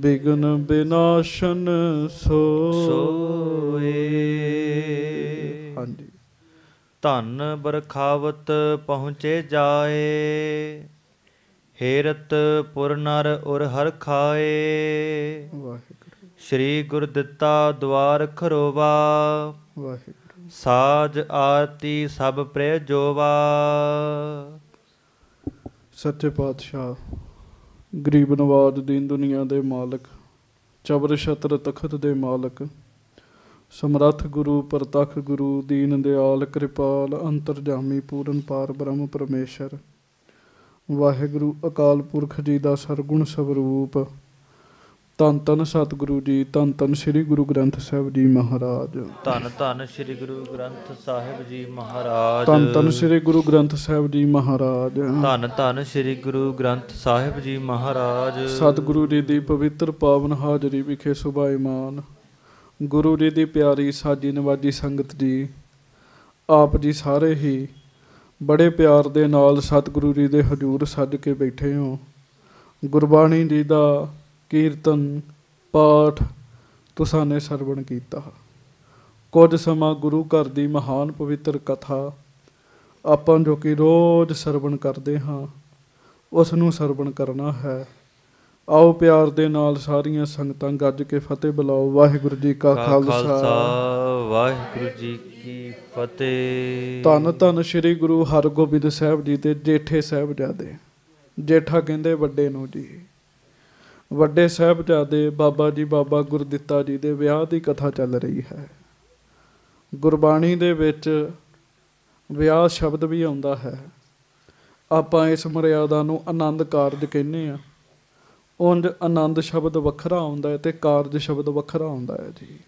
begin ਬਿਨਾਸ਼ਨ ਸੋ ਸੋਏ ਹਾਂਜੀ ਧਨ ਬਰਖਾਵਤ ਪਹੁੰਚੇ ਜਾਏ ਹੇਰਤ ਪੁਰ ਨਰ ਔਰ ਹਰ ਖਾਏ ਵਾਹਿਗੁਰੂ ਸ੍ਰੀ ਗੁਰ ਦਿੱਤਾ ਦਵਾਰ ਖਰੋਵਾ ਵਾਹਿਗੁਰੂ ਸਾਜ ਆਰਤੀ ਸਭ ਪ੍ਰੇ ਜੋਵਾ ਸੱਚੇ ਪਾਤਸ਼ਾਹ ਗਰੀਬ ਨਵਾਜ਼ ਦੀਨ ਦੁਨੀਆ ਦੇ ਮਾਲਕ ਚਬਰ ਛਤਰ ਤਖਤ ਦੇ ਮਾਲਕ ਸਮਰੱਥ ਗੁਰੂ ਪ੍ਰਤਖ ਗੁਰੂ ਦੀਨ ਦਿਆਲ ਕਿਰਪਾਲ ਅੰਤਰਜਾਮੀ ਪੂਰਨ ਪਾਰ ਬ੍ਰਹਮ ਪਰਮੇਸ਼ਰ ਵਾਹਿਗੁਰੂ ਅਕਾਲ ਪੁਰਖ ਜੀ ਦਾ ਸਰਗੁਣ ਸਵਰੂਪ ਧੰਨ ਧੰਨ ਸਤਿਗੁਰੂ ਜੀ ਧੰਨ ਧੰਨ ਸ੍ਰੀ ਗੁਰੂ ਗ੍ਰੰਥ ਸਾਹਿਬ ਜੀ ਮਹਾਰਾਜ ਧੰਨ ਧੰਨ ਸ੍ਰੀ ਗੁਰੂ ਗ੍ਰੰਥ ਸਾਹਿਬ ਜੀ ਮਹਾਰਾਜ ਧੰਨ ਧੰਨ ਸ੍ਰੀ ਗੁਰੂ ਗ੍ਰੰਥ ਸਾਹਿਬ ਜੀ ਮਹਾਰਾਜ ਧੰਨ ਧੰਨ ਸ੍ਰੀ ਗੁਰੂ ਗ੍ਰੰਥ ਸਾਹਿਬ ਜੀ ਮਹਾਰਾਜ ਸਤਿਗੁਰੂ ਜੀ ਦੀ ਪਵਿੱਤਰ ਪਾਵਨ ਹਾਜ਼ਰੀ ਵਿਖੇ ਇਮਾਨ ਗੁਰੂ ਜੀ ਦੀ ਪਿਆਰੀ ਸਾਜੀ ਨਵਾਜੀ ਸੰਗਤ ਜੀ ਆਪ ਜੀ ਸਾਰੇ ਹੀ ਬੜੇ ਪਿਆਰ ਦੇ ਨਾਲ ਸਤਿਗੁਰੂ ਜੀ ਦੇ ਹਜ਼ੂਰ ਸੱਜ ਕੇ ਬੈਠੇ ਹੋ ਗੁਰਬਾਣੀ ਜੀ ਦਾ ਕੀਰਤਨ ਪਾਠ ਤੁਸਾਂ ਨੇ ਸਰਵਣ ਕੀਤਾ ਕੁਝ ਸਮਾਂ ਗੁਰੂ ਘਰ ਦੀ ਮਹਾਨ ਪਵਿੱਤਰ ਕਥਾ ਆਪਾਂ ਜੋ ਕਿ ਰੋਜ਼ ਸਰਵਣ ਕਰਦੇ ਹਾਂ ਉਸ ਨੂੰ ਸਰਵਣ ਕਰਨਾ ਹੈ ਆਓ ਪਿਆਰ ਦੇ ਨਾਲ ਸਾਰੀਆਂ ਸੰਗਤਾਂ ਗੱਜ ਕੇ ਫਤਿਹ ਬੁਲਾਓ ਵਾਹਿਗੁਰੂ ਜੀ ਕਾ ਖਾਲਸਾ ਵਾਹਿਗੁਰੂ ਜੀ ਕੀ ਫਤਿਹ ਧੰਨ ਧੰਨ ਸ੍ਰੀ ਗੁਰੂ ਹਰਗੋਬਿੰਦ ਸਾਹਿਬ ਜੀ ਦੇ ਜੇਠੇ ਸਾਹਿਬ ਜਾਦੇ ਜੇਠਾ ਕਹਿੰਦੇ ਵੱਡੇ ਨੂੰ ਜੀ ਵੱਡੇ ਸਹਿਬਜ਼ਾਦੇ ਬਾਬਾ ਜੀ ਬਾਬਾ ਗੁਰਦਿੱਤਾ ਜੀ ਦੇ ਵਿਆਹ ਦੀ ਕਥਾ ਚੱਲ ਰਹੀ ਹੈ ਗੁਰਬਾਣੀ ਦੇ ਵਿੱਚ ਵਿਆਹ ਸ਼ਬਦ ਵੀ ਆਉਂਦਾ ਹੈ ਆਪਾਂ ਇਸ ਮਰਿਆਦਾ ਨੂੰ ਆਨੰਦ ਕਾਰਜ ਕਹਿੰਦੇ ਆ ਉੰਜ ਆਨੰਦ ਸ਼ਬਦ ਵੱਖਰਾ ਆਉਂਦਾ ਹੈ ਤੇ ਕਾਰਜ ਸ਼ਬਦ ਵੱਖਰਾ ਆਉਂਦਾ ਹੈ ਜੀ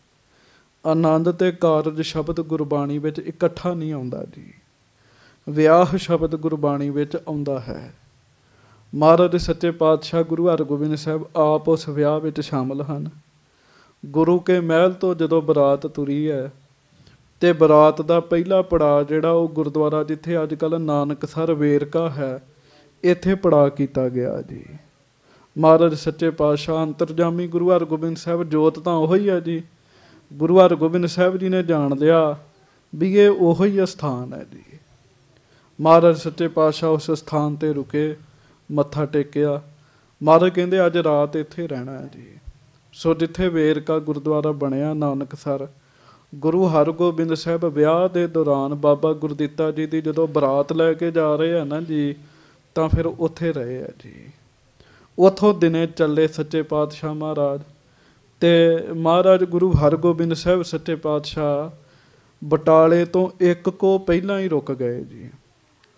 ਆਨੰਦ ਤੇ ਕਾਰਜ ਸ਼ਬਦ ਗੁਰਬਾਣੀ ਵਿੱਚ ਇਕੱਠਾ ਨਹੀਂ ਆਉਂਦਾ ਜੀ ਵਿਆਹ ਸ਼ਬਦ ਗੁਰਬਾਣੀ ਵਿੱਚ ਆਉਂਦਾ ਹੈ ਮਹਾਰਾਜ ਦੇ ਸੱਚੇ ਪਾਤਸ਼ਾਹ ਗੁਰੂ ਹਰਗੋਬਿੰਦ ਸਾਹਿਬ ਆਪ ਉਸ ਵਿਆਹ ਵਿੱਚ ਸ਼ਾਮਲ ਹਨ ਗੁਰੂ ਕੇ ਮਹਿਲ ਤੋਂ ਜਦੋਂ ਬਰਾਤ ਤੁਰੀ ਹੈ ਤੇ ਬਰਾਤ ਦਾ ਪਹਿਲਾ ਪੜਾ ਜਿਹੜਾ ਉਹ ਗੁਰਦੁਆਰਾ ਜਿੱਥੇ ਅੱਜ ਕੱਲ ਨਾਨਕਸਰ ਵੇਰਕਾ ਹੈ ਇੱਥੇ ਪੜਾ ਕੀਤਾ ਗਿਆ ਜੀ ਮਹਾਰਾਜ ਸੱਚੇ ਪਾਤਸ਼ਾਹ ਅੰਤਰਜਾਮੀ ਗੁਰੂ ਹਰਗੋਬਿੰਦ ਸਾਹਿਬ ਜੋਤ ਤਾਂ ਉਹ ਹੀ ਹੈ ਜੀ ਗੁਰੂ ਹਰਗੋਬਿੰਦ ਸਾਹਿਬ ਜੀ ਨੇ ਜਾਣ ਲਿਆ ਵੀ ਇਹ ਉਹ ਹੀ ਸਥਾਨ ਹੈ ਜੀ ਮਹਾਰਾਜ ਸੱਚੇ ਪਾਤਸ਼ਾਹ ਉਸ ਸਥਾਨ ਤੇ ਰੁਕੇ ਮੱਥਾ ਟੇਕਿਆ ਮਾਰਾ ਕਹਿੰਦੇ ਅੱਜ ਰਾਤ ਇੱਥੇ ਰਹਿਣਾ ਹੈ ਜੀ ਸੋ ਜਿੱਥੇ ਵੇਰਕਾ ਗੁਰਦੁਆਰਾ ਬਣਿਆ ਨਾਨਕ ਸਰ ਗੁਰੂ ਹਰਗੋਬਿੰਦ ਸਾਹਿਬ ਵਿਆਹ ਦੇ ਦੌਰਾਨ ਬਾਬਾ ਗੁਰਦਿੱਤਾ ਜੀ ਦੀ ਜਦੋਂ ਬਰਾਤ ਲੈ ਕੇ ਜਾ ਰਹੇ ਆ ਨਾ ਜੀ ਤਾਂ ਫਿਰ ਉੱਥੇ ਰਹੇ ਆ ਜੀ ਉਥੋਂ ਦਿਨੇ ਚੱਲੇ ਸੱਚੇ ਪਾਤਸ਼ਾਹ ਮਹਾਰਾਜ ਤੇ ਮਹਾਰਾਜ ਗੁਰੂ ਹਰਗੋਬਿੰਦ ਸਾਹਿਬ ਸੱਚੇ ਪਾਤਸ਼ਾਹ ਬਟਾਲੇ ਤੋਂ ਇੱਕ ਕੋ ਪਹਿਲਾਂ ਹੀ ਰੁਕ ਗਏ ਜੀ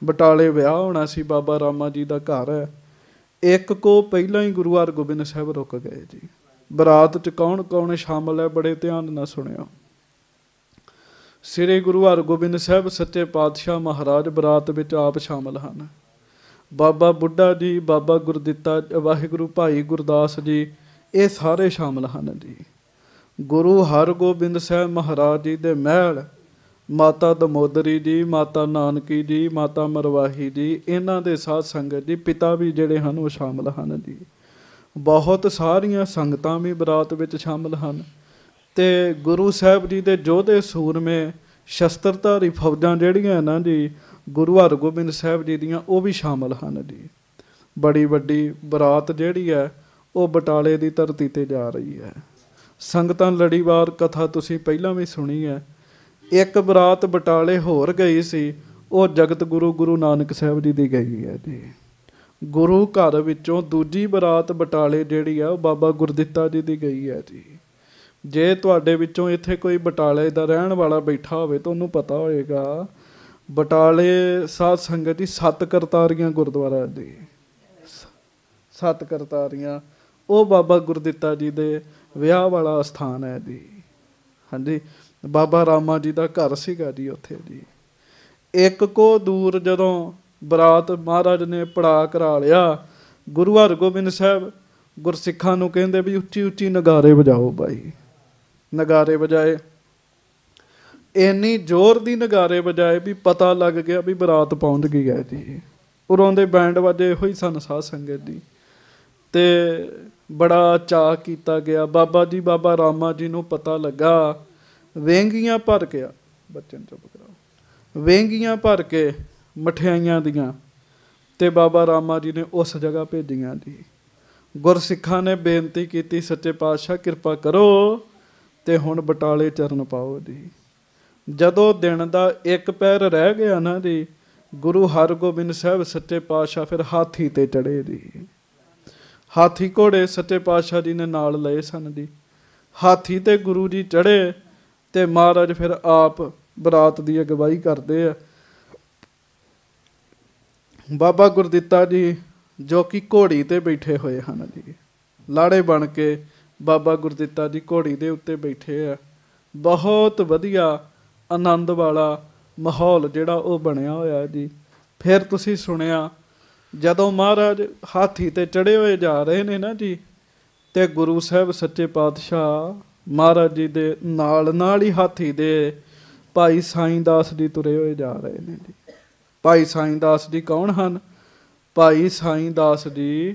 ਬਟਾਲੇ ਵਿਆਹ ਹੋਣਾ ਸੀ ਬਾਬਾ ਰਾਮਾ ਜੀ ਦਾ ਘਰ ਹੈ ਇੱਕ ਕੋ ਪਹਿਲਾਂ ਹੀ ਗੁਰੂ ਹਰਗੋਬਿੰਦ ਸਾਹਿਬ ਰੁਕ ਗਏ ਜੀ ਬਰਾਤ 'ਚ ਕੌਣ ਕੌਣ ਸ਼ਾਮਲ ਹੈ ਬੜੇ ਧਿਆਨ ਨਾਲ ਸੁਣਿਓ ਸ੍ਰੀ ਗੁਰੂ ਹਰਗੋਬਿੰਦ ਸਾਹਿਬ ਸੱਚੇ ਪਾਤਸ਼ਾਹ ਮਹਾਰਾਜ ਬਰਾਤ ਵਿੱਚ ਆਪ ਸ਼ਾਮਲ ਹਨ ਬਾਬਾ ਬੁੱਢਾ ਜੀ ਬਾਬਾ ਗੁਰਦਿੱਤਾ ਵਾਹਿਗੁਰੂ ਭਾਈ ਗੁਰਦਾਸ ਜੀ ਇਹ ਸਾਰੇ ਸ਼ਾਮਲ ਹਨ ਜੀ ਗੁਰੂ ਹਰਗੋਬਿੰਦ ਸਾਹਿਬ ਮਹਾਰਾਜ ਜੀ ਦੇ ਮਹਿਲ ਮਾਤਾ ਦਮੋਦਰੀ ਜੀ ਮਾਤਾ ਨਾਨਕੀ ਜੀ ਮਾਤਾ ਮਰਵਾਹੀ ਜੀ ਇਹਨਾਂ ਦੇ ਸਾਥ ਸੰਗਤ ਜੀ ਪਿਤਾ ਵੀ ਜਿਹੜੇ ਹਨ ਉਹ ਸ਼ਾਮਲ ਹਨ ਜੀ ਬਹੁਤ ਸਾਰੀਆਂ ਸੰਗਤਾਂ ਵੀ ਬਰਾਤ ਵਿੱਚ ਸ਼ਾਮਲ ਹਨ ਤੇ ਗੁਰੂ ਸਾਹਿਬ ਜੀ ਦੇ ਜੋਧੇ ਸੂਰਮੇ ਸ਼ਸਤਰਧਾਰੀ ਫੌਜਾਂ ਜਿਹੜੀਆਂ ਹਨ ਜੀ ਗੁਰੂ ਹਰਗੋਬਿੰਦ ਸਾਹਿਬ ਜੀ ਦੀਆਂ ਉਹ ਵੀ ਸ਼ਾਮਲ ਹਨ ਜੀ ਬੜੀ ਵੱਡੀ ਬਰਾਤ ਜਿਹੜੀ ਹੈ ਉਹ ਬਟਾਲੇ ਦੀ ਧਰਤੀ ਤੇ ਜਾ ਰਹੀ ਹੈ ਸੰਗਤਾਂ ਲੜੀਵਾਰ ਕਥਾ ਤੁਸੀਂ ਪਹਿਲਾਂ ਵੀ ਸੁਣੀ ਹੈ ਇੱਕ ਬਰਾਤ ਬਟਾਲੇ ਹੋਰ ਗਈ ਸੀ ਉਹ ਜਗਤ ਗੁਰੂ ਗੁਰੂ ਨਾਨਕ ਸਾਹਿਬ ਜੀ ਦੀ ਗਈ ਹੈ ਜੀ ਗੁਰੂ ਘਰ ਵਿੱਚੋਂ ਦੂਜੀ ਬਰਾਤ ਬਟਾਲੇ ਜਿਹੜੀ ਆ ਉਹ ਬਾਬਾ ਗੁਰਦਿੱਤਾ ਜੀ ਦੀ ਗਈ ਹੈ ਜੀ ਜੇ ਤੁਹਾਡੇ ਵਿੱਚੋਂ ਇੱਥੇ ਕੋਈ ਬਟਾਲੇ ਦਾ ਰਹਿਣ ਵਾਲਾ ਬੈਠਾ ਹੋਵੇ ਤਾਂ ਉਹਨੂੰ ਪਤਾ ਹੋਏਗਾ ਬਟਾਲੇ ਸਾਧ ਸੰਗਤ ਦੀ ਸੱਤ ਕਰਤਾਰੀਆਂ ਗੁਰਦੁਆਰਾ ਦੀ ਸੱਤ ਕਰਤਾਰੀਆਂ ਉਹ ਬਾਬਾ ਗੁਰਦਿੱਤਾ ਜੀ ਦੇ ਵਿਆਹ ਵਾਲਾ ਸਥਾਨ ਹੈ ਜੀ ਹਾਂਜੀ ਬਾਬਾ ਰਾਮਾ ਜੀ ਦਾ ਘਰ ਸੀਗਾ ਜੀ ਉੱਥੇ ਜੀ ਇੱਕ ਕੋ ਦੂਰ ਜਦੋਂ ਬਰਾਤ ਮਹਾਰਾਜ ਨੇ ਪੜਾ ਕਰਾ ਲਿਆ ਗੁਰੂ ਹਰਗੋਬਿੰਦ ਸਾਹਿਬ ਗੁਰਸਿੱਖਾਂ ਨੂੰ ਕਹਿੰਦੇ ਵੀ ਉੱਚੀ ਉੱਚੀ ਨਗਾਰੇ ਵਜਾਓ ਬਾਈ ਨਗਾਰੇ ਵਜਾਏ ਇੰਨੀ ਜ਼ੋਰ ਦੀ ਨਗਾਰੇ ਵਜਾਏ ਵੀ ਪਤਾ ਲੱਗ ਗਿਆ ਵੀ ਬਰਾਤ ਪਹੁੰਚ ਗਈ ਹੈ ਜੀ ਉਰੋਂ ਦੇ ਬੈਂਡ ਵਾਜੇ ਇਹੋ ਹੀ ਸਨ ਸਾਧ ਸੰਗਤ ਦੀ ਤੇ ਬੜਾ ਚਾਹ ਕੀਤਾ ਗਿਆ ਬਾਬਾ ਜੀ ਬਾਬਾ ਰਾਮਾ ਜੀ ਨੂੰ ਪਤਾ ਲੱਗਾ ਵੇਂਗੀਆਂ ਭਰ ਕੇ ਆ ਬੱਚਨ ਚੁੱਪ ਕਰਾਓ ਵੇਂਗੀਆਂ ਭਰ ਕੇ ਮਠਿਆਈਆਂ ਦੀਆਂ ਤੇ ਬਾਬਾ ਰਾਮਾ ਜੀ ਨੇ ਉਸ ਜਗ੍ਹਾ ਭੇਜੀਆਂ ਦੀ ਗੁਰਸਿੱਖਾਂ ਨੇ ਬੇਨਤੀ ਕੀਤੀ ਸੱਚੇ ਪਾਤਸ਼ਾਹ ਕਿਰਪਾ ਕਰੋ ਤੇ ਹੁਣ ਬਟਾਲੇ ਚਰਨ ਪਾਓ ਜੀ ਜਦੋਂ ਦਿਨ ਦਾ ਇੱਕ ਪੈਰ ਰਹਿ ਗਿਆ ਨਾ ਜੀ ਗੁਰੂ ਹਰਗੋਬਿੰਦ ਸਾਹਿਬ ਸੱਚੇ ਪਾਤਸ਼ਾਹ ਫਿਰ ਹਾਥੀ ਤੇ ਚੜੇ ਜੀ ਹਾਥੀ ਘੋੜੇ ਸੱਚੇ ਪਾਤਸ਼ਾਹ ਜੀ ਨੇ ਨਾਲ ਲਏ ਸਨ ਜੀ ਹਾਥੀ ਤੇ ਗੁਰੂ ਜੀ ਚੜੇ ਤੇ ਮਹਾਰਾਜ ਫਿਰ ਆਪ ਬਰਾਤ ਦੀ ਅਗਵਾਈ ਕਰਦੇ ਆ ਬਾਬਾ ਗੁਰਦਿੱਤਾ ਜੀ ਜੋ ਕਿ ਘੋੜੀ ਤੇ ਬੈਠੇ ਹੋਏ ਹਨ ਜੀ ਲਾੜੇ ਬਣ ਕੇ ਬਾਬਾ ਗੁਰਦਿੱਤਾ ਜੀ ਘੋੜੀ ਦੇ ਉੱਤੇ ਬੈਠੇ ਆ ਬਹੁਤ ਵਧੀਆ ਆਨੰਦ ਵਾਲਾ ਮਾਹੌਲ ਜਿਹੜਾ ਉਹ ਬਣਿਆ ਹੋਇਆ ਜੀ ਫਿਰ ਤੁਸੀਂ ਸੁਣਿਆ ਜਦੋਂ ਮਹਾਰਾਜ ਹਾਥੀ ਤੇ ਚੜੇ ਹੋਏ ਜਾ ਰਹੇ ਨੇ ਨਾ ਜੀ ਤੇ ਗੁਰੂ ਸਾਹਿਬ ਸੱਚੇ ਪਾਤਸ਼ਾਹ ਮਹਾਰਾਜ ਜੀ ਦੇ ਨਾਲ ਨਾਲ ਹੀ ਹਾਥੀ ਦੇ ਭਾਈ ਸਾਈਂ ਦਾਸ ਜੀ ਤੁਰੇ ਹੋਏ ਜਾ ਰਹੇ ਨੇ ਜੀ ਭਾਈ ਸਾਈਂ ਦਾਸ ਜੀ ਕੌਣ ਹਨ ਭਾਈ ਸਾਈਂ ਦਾਸ ਜੀ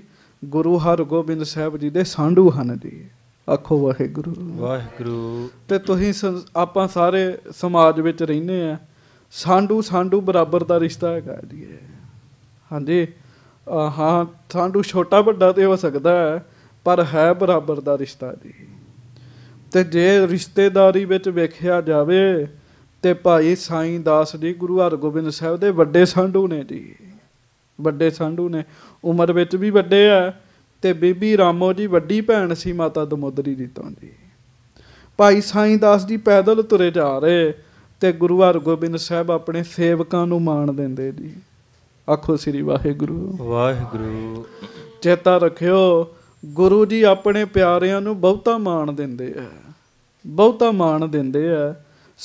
ਗੁਰੂ ਹਰਗੋਬਿੰਦ ਸਾਹਿਬ ਜੀ ਦੇ ਸਾਂਢੂ ਹਨ ਜੀ ਆਖੋ ਵਾਹਿਗੁਰੂ ਵਾਹਿਗੁਰੂ ਤੇ ਤੁਸੀਂ ਆਪਾਂ ਸਾਰੇ ਸਮਾਜ ਵਿੱਚ ਰਹਿੰਦੇ ਆ ਸਾਂਢੂ ਸਾਂਢੂ ਬਰਾਬਰ ਦਾ ਰਿਸ਼ਤਾ ਹੈਗਾ ਜੀ ਹਾਂਜੀ ਹਾਂ ਸਾਂਢੂ ਛੋਟਾ ਵੱਡਾ ਤੇ ਹੋ ਸਕਦਾ ਹੈ ਪਰ ਹੈ ਬਰਾਬਰ ਦਾ ਰਿਸ਼ਤਾ ਜੀ ਤੇ ਜੇ ਰਿਸ਼ਤੇਦਾਰੀ ਵਿੱਚ ਵੇਖਿਆ ਜਾਵੇ ਤੇ ਭਾਈ ਸਾਈਂ ਦਾਸ ਜੀ ਗੁਰੂ ਹਰਗੋਬਿੰਦ ਸਾਹਿਬ ਦੇ ਵੱਡੇ ਸੰਧੂ ਨੇ ਜੀ ਵੱਡੇ ਸੰਧੂ ਨੇ ਉਮਰ ਵਿੱਚ ਵੀ ਵੱਡੇ ਆ ਤੇ ਬੀਬੀ ਰਾਮੋ ਜੀ ਵੱਡੀ ਭੈਣ ਸੀ ਮਾਤਾ ਦਮੋਦਰੀ ਦੀ ਤੋਂ ਜੀ ਭਾਈ ਸਾਈਂ ਦਾਸ ਜੀ ਪੈਦਲ ਤੁਰੇ ਜਾ ਰਹੇ ਤੇ ਗੁਰੂ ਹਰਗੋਬਿੰਦ ਸਾਹਿਬ ਆਪਣੇ ਸੇਵਕਾਂ ਨੂੰ ਮਾਣ ਦਿੰਦੇ ਜੀ ਆਖੋ ਸ੍ਰੀ ਵਾਹਿਗੁਰੂ ਵਾਹਿਗੁਰੂ ਚੇਤਾ ਰੱਖਿਓ ਗੁਰੂ ਜੀ ਆਪਣੇ ਪਿਆਰਿਆਂ ਨੂੰ ਬਹੁਤਾ ਮਾਣ ਦਿੰਦੇ ਆ ਬਹੁਤਾ ਮਾਣ ਦਿੰਦੇ ਆ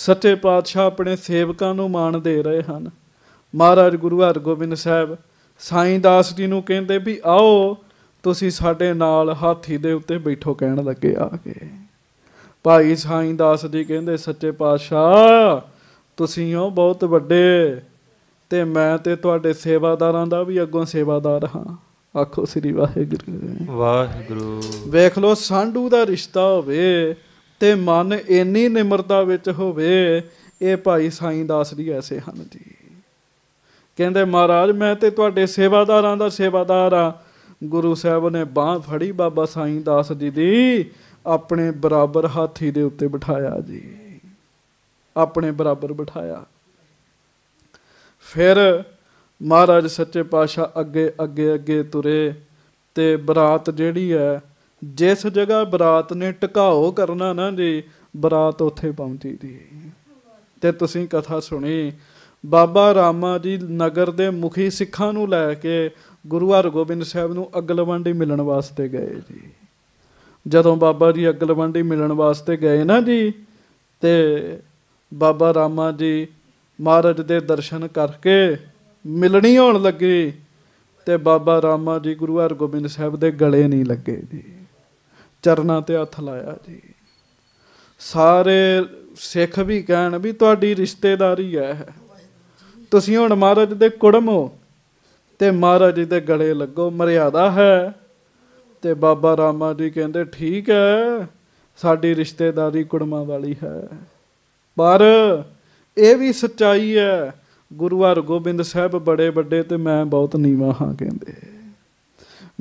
ਸੱਚੇ ਪਾਤਸ਼ਾਹ ਆਪਣੇ ਸੇਵਕਾਂ ਨੂੰ ਮਾਣ ਦੇ ਰਹੇ ਹਨ ਮਹਾਰਾਜ ਗੁਰੂ ਹਰਗੋਬਿੰਦ ਸਾਹਿਬ ਸਾਈਂ ਦਾਸ ਜੀ ਨੂੰ ਕਹਿੰਦੇ ਵੀ ਆਓ ਤੁਸੀਂ ਸਾਡੇ ਨਾਲ ਹਾਥੀ ਦੇ ਉੱਤੇ ਬੈਠੋ ਕਹਿਣ ਲੱਗੇ ਆ ਕੇ ਭਾਈ ਸਾਈਂ ਦਾਸ ਜੀ ਕਹਿੰਦੇ ਸੱਚੇ ਪਾਤਸ਼ਾਹ ਤੁਸੀਂ ਹੋ ਬਹੁਤ ਵੱਡੇ ਤੇ ਮੈਂ ਤੇ ਤੁਹਾਡੇ ਸੇਵਾਦਾਰਾਂ ਦਾ ਵੀ ਅੱਗੋਂ ਸੇਵਾਦਾਰ ਹਾਂ ਆਖੋ ਸ੍ਰੀ ਵਾਹਿਗੁਰੂ ਵਾਹਿਗੁਰੂ ਵੇਖ ਲੋ ਸੰਡੂ ਦਾ ਰਿਸ਼ਤਾ ਹੋਵੇ ਤੇ ਮਨ ਇੰਨੀ ਨਿਮਰਤਾ ਵਿੱਚ ਹੋਵੇ ਇਹ ਭਾਈ ਸਾਈਂ ਦਾਸ ਜੀ ਐਸੇ ਹਨ ਜੀ ਕਹਿੰਦੇ ਮਹਾਰਾਜ ਮੈਂ ਤੇ ਤੁਹਾਡੇ ਸੇਵਾਦਾਰਾਂ ਦਾ ਸੇਵਾਦਾਰ ਆ ਗੁਰੂ ਸਾਹਿਬ ਨੇ ਬਾਹ ਫੜੀ ਬਾਬਾ ਸਾਈਂ ਦਾਸ ਜੀ ਦੀ ਆਪਣੇ ਬਰਾਬਰ ਹਾਥੀ ਦੇ ਉੱਤੇ ਬਿਠਾਇਆ ਜੀ ਆਪਣੇ ਬਰਾਬਰ ਬਿਠਾਇਆ ਫਿਰ ਮਹਾਰਾਜ ਸੱਚੇ ਪਾਤਸ਼ਾਹ ਅੱਗੇ ਅੱਗੇ ਅੱਗੇ ਤੁਰੇ ਤੇ ਬਰਾਤ ਜਿਹੜੀ ਹੈ ਜਿਸ ਜਗ੍ਹਾ ਬਰਾਤ ਨੇ ਟਿਕਾਓ ਕਰਨਾ ਨਾ ਜੀ ਬਰਾਤ ਉੱਥੇ ਪਹੁੰਚੀ ਦੀ ਤੇ ਤੁਸੀਂ ਕਥਾ ਸੁਣੀ ਬਾਬਾ ਰਾਮਾ ਜੀ ਨਗਰ ਦੇ ਮੁਖੀ ਸਿੱਖਾਂ ਨੂੰ ਲੈ ਕੇ ਗੁਰੂ ਹਰਗੋਬਿੰਦ ਸਾਹਿਬ ਨੂੰ ਅਗਲਵੰਡੀ ਮਿਲਣ ਵਾਸਤੇ ਗਏ ਜੀ ਜਦੋਂ ਬਾਬਾ ਜੀ ਅਗਲਵੰਡੀ ਮਿਲਣ ਵਾਸਤੇ ਗਏ ਨਾ ਜੀ ਤੇ ਬਾਬਾ ਰਾਮਾ ਜੀ ਮਹਾਰਾਜ ਦੇ ਦਰਸ਼ਨ ਕਰਕੇ ਮਿਲਣੀ ਹੋਣ ਲੱਗੇ ਤੇ ਬਾਬਾ ਰਾਮਾ ਜੀ ਗੁਰੂ ਹਰਗੋਬਿੰਦ ਸਾਹਿਬ ਦੇ ਗਲੇ ਨਹੀਂ ਲੱਗੇ ਜੀ ਚਰਨਾਂ ਤੇ ਹੱਥ ਲਾਇਆ ਜੀ ਸਾਰੇ ਸਿੱਖ ਵੀ ਕਹਿਣ ਵੀ ਤੁਹਾਡੀ ਰਿਸ਼ਤੇਦਾਰੀ ਹੈ ਤੁਸੀਂ ਹੁਣ ਮਹਾਰਾਜ ਦੇ ਕੁੜਮ ਹੋ ਤੇ ਮਹਾਰਾਜ ਦੇ ਗਲੇ ਲੱਗੋ ਮਰਿਆਦਾ ਹੈ ਤੇ ਬਾਬਾ ਰਾਮਾ ਜੀ ਕਹਿੰਦੇ ਠੀਕ ਹੈ ਸਾਡੀ ਰਿਸ਼ਤੇਦਾਰੀ ਕੁੜਮਾਂ ਵਾਲੀ ਹੈ ਪਰ ਇਹ ਵੀ ਸੱਚਾਈ ਹੈ ਗੁਰੂ ਹਰਗੋਬਿੰਦ ਸਾਹਿਬ ਬੜੇ ਵੱਡੇ ਤੇ ਮੈਂ ਬਹੁਤ ਨੀਵਾ ਹਾਂ ਕਹਿੰਦੇ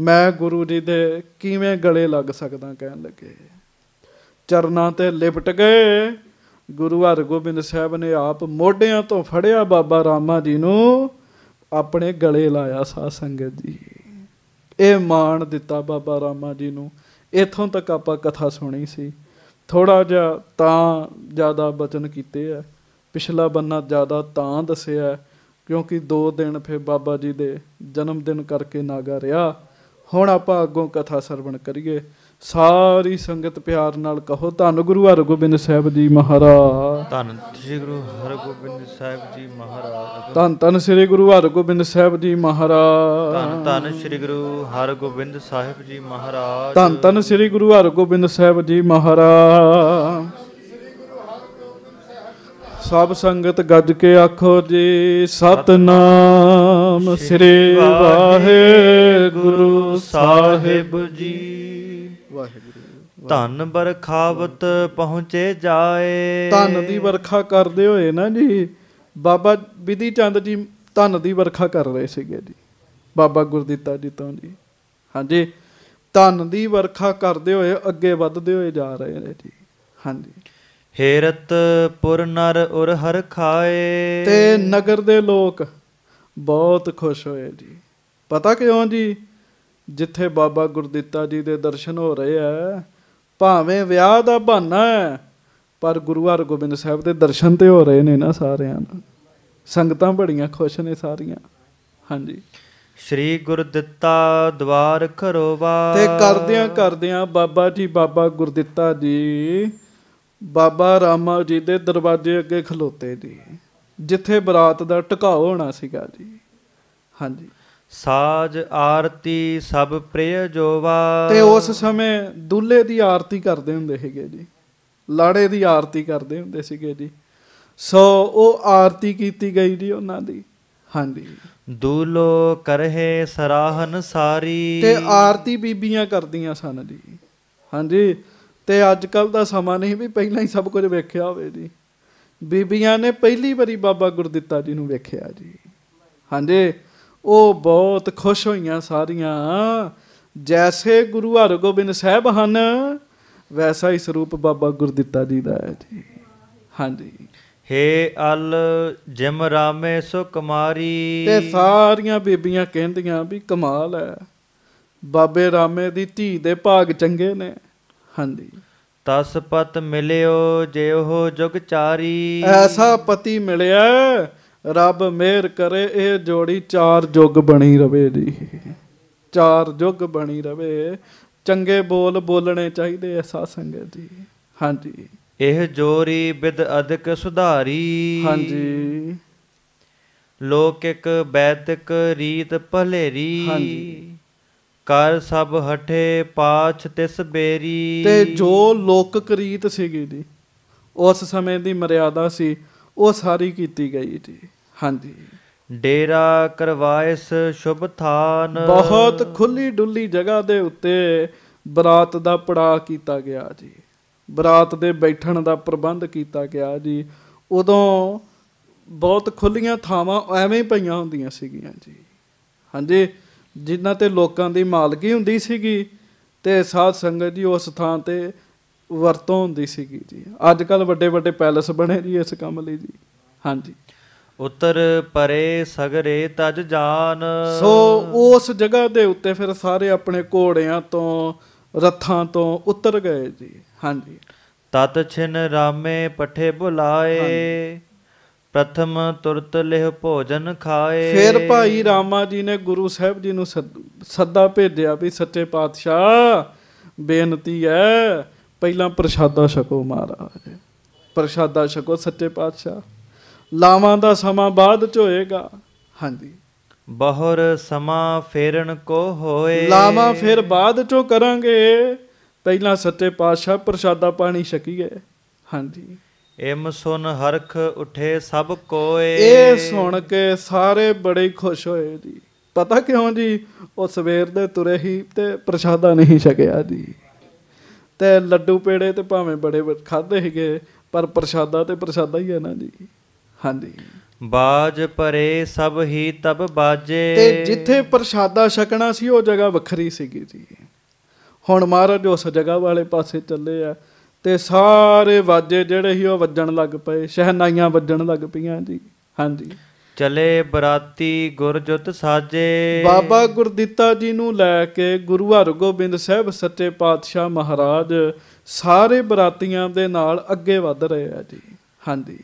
ਮੈਂ ਗੁਰੂ ਜੀ ਦੇ ਕਿਵੇਂ ਗਲੇ ਲੱਗ ਸਕਦਾ ਕਹਿਣ ਲੱਗੇ ਚਰਨਾਂ ਤੇ ਲਿਪਟ ਗਏ ਗੁਰੂ ਹਰਗੋਬਿੰਦ ਸਾਹਿਬ ਨੇ ਆਪ ਮੋਢਿਆਂ ਤੋਂ ਫੜਿਆ ਬਾਬਾ ਰਾਮਾ ਜੀ ਨੂੰ ਆਪਣੇ ਗਲੇ ਲਾਇਆ ਸਾਧ ਸੰਗਤ ਜੀ ਇਹ ਮਾਣ ਦਿੱਤਾ ਬਾਬਾ ਰਾਮਾ ਜੀ ਨੂੰ ਇਥੋਂ ਤੱਕ ਆਪਾਂ ਕਥਾ ਸੁਣੀ ਸੀ ਥੋੜਾ ਜਿਹਾ ਤਾਂ ਜ਼ਿਆਦਾ ਬਚਨ ਕੀਤੇ ਆ ਪਿਛਲਾ ਬੰਨਾ ਜ਼ਿਆਦਾ ਤਾਂ ਦੱਸਿਆ ਕਿਉਂਕਿ 2 ਦਿਨ ਫੇ ਬਾਬਾ ਜੀ ਦੇ ਜਨਮ ਦਿਨ ਕਰਕੇ ਨਾਗਾ ਰਿਆ ਹੁਣ ਆਪਾਂ ਅੱਗੋਂ ਕਥਾ ਸਰਵਣ ਕਰੀਏ ਸਾਰੀ ਸੰਗਤ ਪਿਆਰ ਨਾਲ ਕਹੋ ਧੰਨ ਗੁਰੂ ਹਰਗੋਬਿੰਦ ਸਾਹਿਬ ਜੀ ਮਹਾਰਾਜ ਧੰਨ ਸ੍ਰੀ ਗੁਰੂ ਹਰਗੋਬਿੰਦ ਸਾਹਿਬ ਜੀ ਮਹਾਰਾਜ ਧੰਨ ਧੰਨ ਸ੍ਰੀ ਗੁਰੂ ਹਰਗੋਬਿੰਦ ਸਾਹਿਬ ਜੀ ਮਹਾਰਾਜ ਧੰਨ ਧੰਨ ਸ੍ਰੀ ਗੁਰੂ ਹਰਗੋਬਿੰਦ ਸਾਹਿਬ ਜੀ ਮਹਾਰਾਜ ਧੰਨ ਧੰਨ ਸ੍ਰੀ ਗੁਰੂ ਹਰਗੋਬਿੰਦ ਸਾਹਿਬ ਜੀ ਮਹਾਰਾਜ ਸਭ ਸੰਗਤ ਗੱਜ ਕੇ ਆਖੋ ਜੀ ਸਤਨਾਮ ਸ੍ਰੀ ਵਾਹਿਗੁਰੂ ਸਾਹਿਬ ਜੀ ਵਾਹਿਗੁਰੂ ਧਨ ਬਰਖਾਵਤ ਪਹੁੰਚੇ ਜਾਏ ਧਨ ਦੀ ਵਰਖਾ ਕਰਦੇ ਹੋਏ ਨਾ ਜੀ ਬਾਬਾ ਵਿਧੀ ਚੰਦ ਜੀ ਧਨ ਦੀ ਵਰਖਾ ਕਰ ਰਹੇ ਸੀਗੇ ਜੀ ਬਾਬਾ ਗੁਰਦਿੱਤਾ ਜੀ ਤੋਂ ਜੀ ਹਾਂਜੀ ਧਨ ਦੀ ਵਰਖਾ ਕਰਦੇ ਹੋਏ ਅੱਗੇ ਵੱਧਦੇ ਹੋਏ ਜਾ ਰਹੇ ਨੇ ਜੀ ਹਾਂਜੀ ਹੇਰਤ ਪੁਰ ਨਰ ਉਰ ਹਰ ਖਾਏ ਤੇ ਨਗਰ ਦੇ ਲੋਕ ਬਹੁਤ ਖੁਸ਼ ਹੋਏ ਜੀ ਪਤਾ ਕਿਉਂ ਜੀ ਜਿੱਥੇ ਬਾਬਾ ਗੁਰਦਿੱਤਾ ਜੀ ਦੇ ਦਰਸ਼ਨ ਹੋ ਰਹੇ ਆ ਭਾਵੇਂ ਵਿਆਹ ਦਾ ਬਹਾਨਾ ਹੈ ਪਰ ਗੁਰੂ ਹਰਗੋਬਿੰਦ ਸਾਹਿਬ ਦੇ ਦਰਸ਼ਨ ਤੇ ਹੋ ਰਹੇ ਨੇ ਨਾ ਸਾਰਿਆਂ ਦਾ ਸੰਗਤਾਂ ਬੜੀਆਂ ਖੁਸ਼ ਨੇ ਸਾਰੀਆਂ ਹਾਂਜੀ ਸ੍ਰੀ ਗੁਰਦਿੱਤਾ ਦਵਾਰ ਘਰੋਵਾ ਤੇ ਕਰਦਿਆਂ ਕਰਦਿਆਂ ਬਾਬਾ ਜੀ ਬਾਬਾ ਗੁਰਦਿੱਤਾ ਜੀ ਬਾਬਾ ਰਾਮਾ ਜੀ ਦੇ ਦਰਵਾਜ਼ੇ ਅੱਗੇ ਖਲੋਤੇ ਜੀ ਜਿੱਥੇ ਬਰਾਤ ਦਾ ਟਿਕਾਉ ਹੋਣਾ ਸੀਗਾ ਜੀ ਹਾਂਜੀ ਸਾਜ ਆਰਤੀ ਸਭ ਪ੍ਰਿਯ ਜੋਵਾ ਤੇ ਉਸ ਸਮੇਂ ਦੁੱਲੇ ਦੀ ਆਰਤੀ ਕਰਦੇ ਹੁੰਦੇ ਸੀਗੇ ਜੀ ਲਾੜੇ ਦੀ ਆਰਤੀ ਕਰਦੇ ਹੁੰਦੇ ਸੀਗੇ ਜੀ ਸੋ ਉਹ ਆਰਤੀ ਕੀਤੀ ਗਈ ਜੀ ਉਹਨਾਂ ਦੀ ਹਾਂਜੀ ਦੂਲੋ ਕਰਹੇ ਸਰਾਹਨ ਸਾਰੀ ਤੇ ਆਰਤੀ ਬੀਬੀਆਂ ਕਰਦੀਆਂ ਸਨ ਜੀ ਹਾਂਜੀ ਤੇ ਅੱਜ ਕੱਲ ਦਾ ਸਮਾਂ ਨਹੀਂ ਵੀ ਪਹਿਲਾਂ ਹੀ ਸਭ ਕੁਝ ਵੇਖਿਆ ਹੋਵੇ ਜੀ ਬੀਬੀਆਂ ਨੇ ਪਹਿਲੀ ਵਾਰੀ ਬਾਬਾ ਗੁਰਦਿੱਤਾ ਜੀ ਨੂੰ ਵੇਖਿਆ ਜੀ ਹਾਂਜੀ ਉਹ ਬਹੁਤ ਖੁਸ਼ ਹੋਈਆਂ ਸਾਰੀਆਂ ਜੈਸੇ ਗੁਰੂ ਹਰਗੋਬਿੰਦ ਸਾਹਿਬ ਹਨ ਵੈਸਾ ਹੀ ਸਰੂਪ ਬਾਬਾ ਗੁਰਦਿੱਤਾ ਜੀ ਦਾ ਹੈ ਜੀ ਹਾਂਜੀ ਹੇ ਅਲ ਜਿਮ ਰਾਮੇ ਸੋ ਕੁਮਾਰੀ ਤੇ ਸਾਰੀਆਂ ਬੀਬੀਆਂ ਕਹਿੰਦੀਆਂ ਵੀ ਕਮਾਲ ਹੈ ਬਾਬੇ ਰਾਮੇ ਦੀ ਧੀ ਦੇ ਭਾਗ ਚੰਗੇ ਨੇ ਹਾਂਜੀ ਤਸ ਪਤ ਮਿਲਿਓ ਜੇ ਉਹ ਜੁਗ ਚਾਰੀ ਐਸਾ ਪਤੀ ਮਿਲਿਆ ਰੱਬ ਮਿਹਰ ਕਰੇ ਇਹ ਜੋੜੀ ਚਾਰ ਜੁਗ ਬਣੀ ਰਵੇ ਜੀ ਚਾਰ ਜੁਗ ਬਣੀ ਰਵੇ ਚੰਗੇ ਬੋਲ ਬੋਲਣੇ ਚਾਹੀਦੇ ਐ ਸਾ ਸੰਗਤ ਜੀ ਹਾਂਜੀ ਇਹ ਜੋਰੀ ਵਿਦ ਅਦਕ ਸੁਧਾਰੀ ਹਾਂਜੀ ਲੋਕਿਕ ਬੈਤਿਕ ਰੀਤ ਭਲੇਰੀ ਹਾਂਜੀ ਕਰ ਸਭ ਹਟੇ ਪਾਛ ਤਿਸ ਬੇਰੀ ਤੇ ਜੋ ਲੋਕਕ ਰੀਤ ਸੀਗੀ ਦੀ ਉਸ ਸਮੇਂ ਦੀ ਮਰਿਆਦਾ ਸੀ ਉਹ ਸਾਰੀ ਕੀਤੀ ਗਈ ਜੀ ਹਾਂਜੀ ਡੇਰਾ ਕਰਵਾਇਸ ਸ਼ੁਭ ਥਾਨ ਬਹੁਤ ਖੁੱਲੀ ਡੁੱਲੀ ਜਗ੍ਹਾ ਦੇ ਉੱਤੇ ਬਰਾਤ ਦਾ ਪੜਾ ਕੀਤਾ ਗਿਆ ਜੀ ਬਰਾਤ ਦੇ ਬੈਠਣ ਦਾ ਪ੍ਰਬੰਧ ਕੀਤਾ ਗਿਆ ਜੀ ਉਦੋਂ ਬਹੁਤ ਖੁੱਲੀਆਂ ਥਾਵਾਂ ਐਵੇਂ ਪਈਆਂ ਹੁੰਦੀਆਂ ਸੀਗੀਆਂ ਜੀ ਹਾਂਜੀ ਜਿਨ੍ਹਾਂ ਤੇ ਲੋਕਾਂ ਦੀ ਮਾਲਕੀ ਹੁੰਦੀ ਸੀਗੀ ਤੇ ਸਾਧ ਸੰਗਤ ਦੀ ਉਸ ਥਾਂ ਤੇ ਵਰਤੋਂ ਹੁੰਦੀ ਸੀਗੀ ਜੀ ਅੱਜ ਕੱਲ ਵੱਡੇ ਵੱਡੇ ਪੈਲਸ ਬਣੇ ਜੀ ਇਸ ਕੰਮ ਲਈ ਜੀ ਹਾਂਜੀ ਉਤਰ ਪਰੇ ਸਗਰੇ ਤਜ ਜਾਨ ਸੋ ਉਸ ਜਗ੍ਹਾ ਦੇ ਉੱਤੇ ਫਿਰ ਸਾਰੇ ਆਪਣੇ ਘੋੜਿਆਂ ਤੋਂ ਰੱਥਾਂ ਤੋਂ ਉਤਰ ਗਏ ਜੀ ਹਾਂਜੀ ਤਤ ਛਿਨ ਰਾਮੇ ਪਠੇ ਬੁਲਾਏ ਪ੍ਰਥਮ ਤੁਰਤ ਲਿਹ ਭੋਜਨ ਖਾਏ ਫਿਰ ਭਾਈ ਰਾਮਾ ਜੀ ਨੇ ਗੁਰੂ ਸਾਹਿਬ ਜੀ ਨੂੰ ਸੱਦਾ ਭੇਜਿਆ ਵੀ ਸੱਚੇ ਪਾਤਸ਼ਾਹ ਬੇਨਤੀ ਹੈ ਪਹਿਲਾਂ ਪ੍ਰਸ਼ਾਦਾ ਛਕੋ ਮਹਾਰਾਜ ਪ੍ਰਸ਼ਾਦਾ ਛਕੋ ਸੱਚੇ ਪਾਤਸ਼ਾਹ ਲਾਵਾਂ ਦਾ ਸਮਾਂ ਬਾਅਦ ਚ ਹੋਏਗਾ ਹਾਂਜੀ ਬਹਰ ਸਮਾਂ ਫੇਰਨ ਕੋ ਹੋਏ ਲਾਵਾਂ ਫਿਰ ਬਾਅਦ ਚੋਂ ਕਰਾਂਗੇ ਪਹਿਲਾਂ ਸੱਚੇ ਪਾਤਸ਼ਾਹ ਪ੍ਰਸ਼ਾਦਾ ਪਾਣੀ ਛਕੀਏ ਹਾਂਜੀ ਇਮ ਸੁਨ ਹਰਖ ਉਠੇ ਸਭ ਕੋਏ ਇਹ ਸੁਣ ਕੇ ਸਾਰੇ ਬੜੇ ਖੁਸ਼ ਹੋਏ ਜੀ ਪਤਾ ਕਿਉਂ ਜੀ ਉਹ ਸਵੇਰ ਦੇ ਤੁਰੇ ਹੀ ਤੇ ਪ੍ਰਸ਼ਾਦਾ ਨਹੀਂ ਛਕਿਆ ਜੀ ਤੇ ਲੱਡੂ ਪੇੜੇ ਤੇ ਭਾਵੇਂ ਬੜੇ ਖਾਦੇ ਹੀਗੇ ਪਰ ਪ੍ਰਸ਼ਾਦਾ ਤੇ ਪ੍ਰਸ਼ਾਦਾ ਹੀ ਹੈ ਨਾ ਜੀ ਹਾਂਜੀ ਬਾਜ ਪਰੇ ਸਭ ਹੀ ਤਬ ਬਾਜੇ ਤੇ ਜਿੱਥੇ ਪ੍ਰਸ਼ਾਦਾ ਛਕਣਾ ਸੀ ਉਹ ਜਗ੍ਹਾ ਵੱਖਰੀ ਸੀਗੀ ਜੀ ਹੁਣ ਮਹਾਰਾਜ ਉਸ ਜਗ੍ਹਾ ਵਾਲੇ ਪਾਸੇ ਚੱਲੇ ਆ ਤੇ ਸਾਰੇ ਵਾਜੇ ਜਿਹੜੇ ਸੀ ਉਹ ਵੱਜਣ ਲੱਗ ਪਏ ਸ਼ਹਿਨਾਈਆਂ ਵੱਜਣ ਲੱਗ ਪਈਆਂ ਜੀ ਹਾਂਜੀ ਚਲੇ ਬਰਾਤੀ ਗੁਰਜੁਤ ਸਾਜੇ ਬਾਬਾ ਗੁਰਦਿੱਤਾ ਜੀ ਨੂੰ ਲੈ ਕੇ ਗੁਰੂ ਹਰਗੋਬਿੰਦ ਸਾਹਿਬ ਸੱਚੇ ਪਾਤਸ਼ਾਹ ਮਹਾਰਾਜ ਸਾਰੇ ਬਰਾਤੀਆਂ ਦੇ ਨਾਲ ਅੱਗੇ ਵੱਧ ਰਹੇ ਆ ਜੀ ਹਾਂਜੀ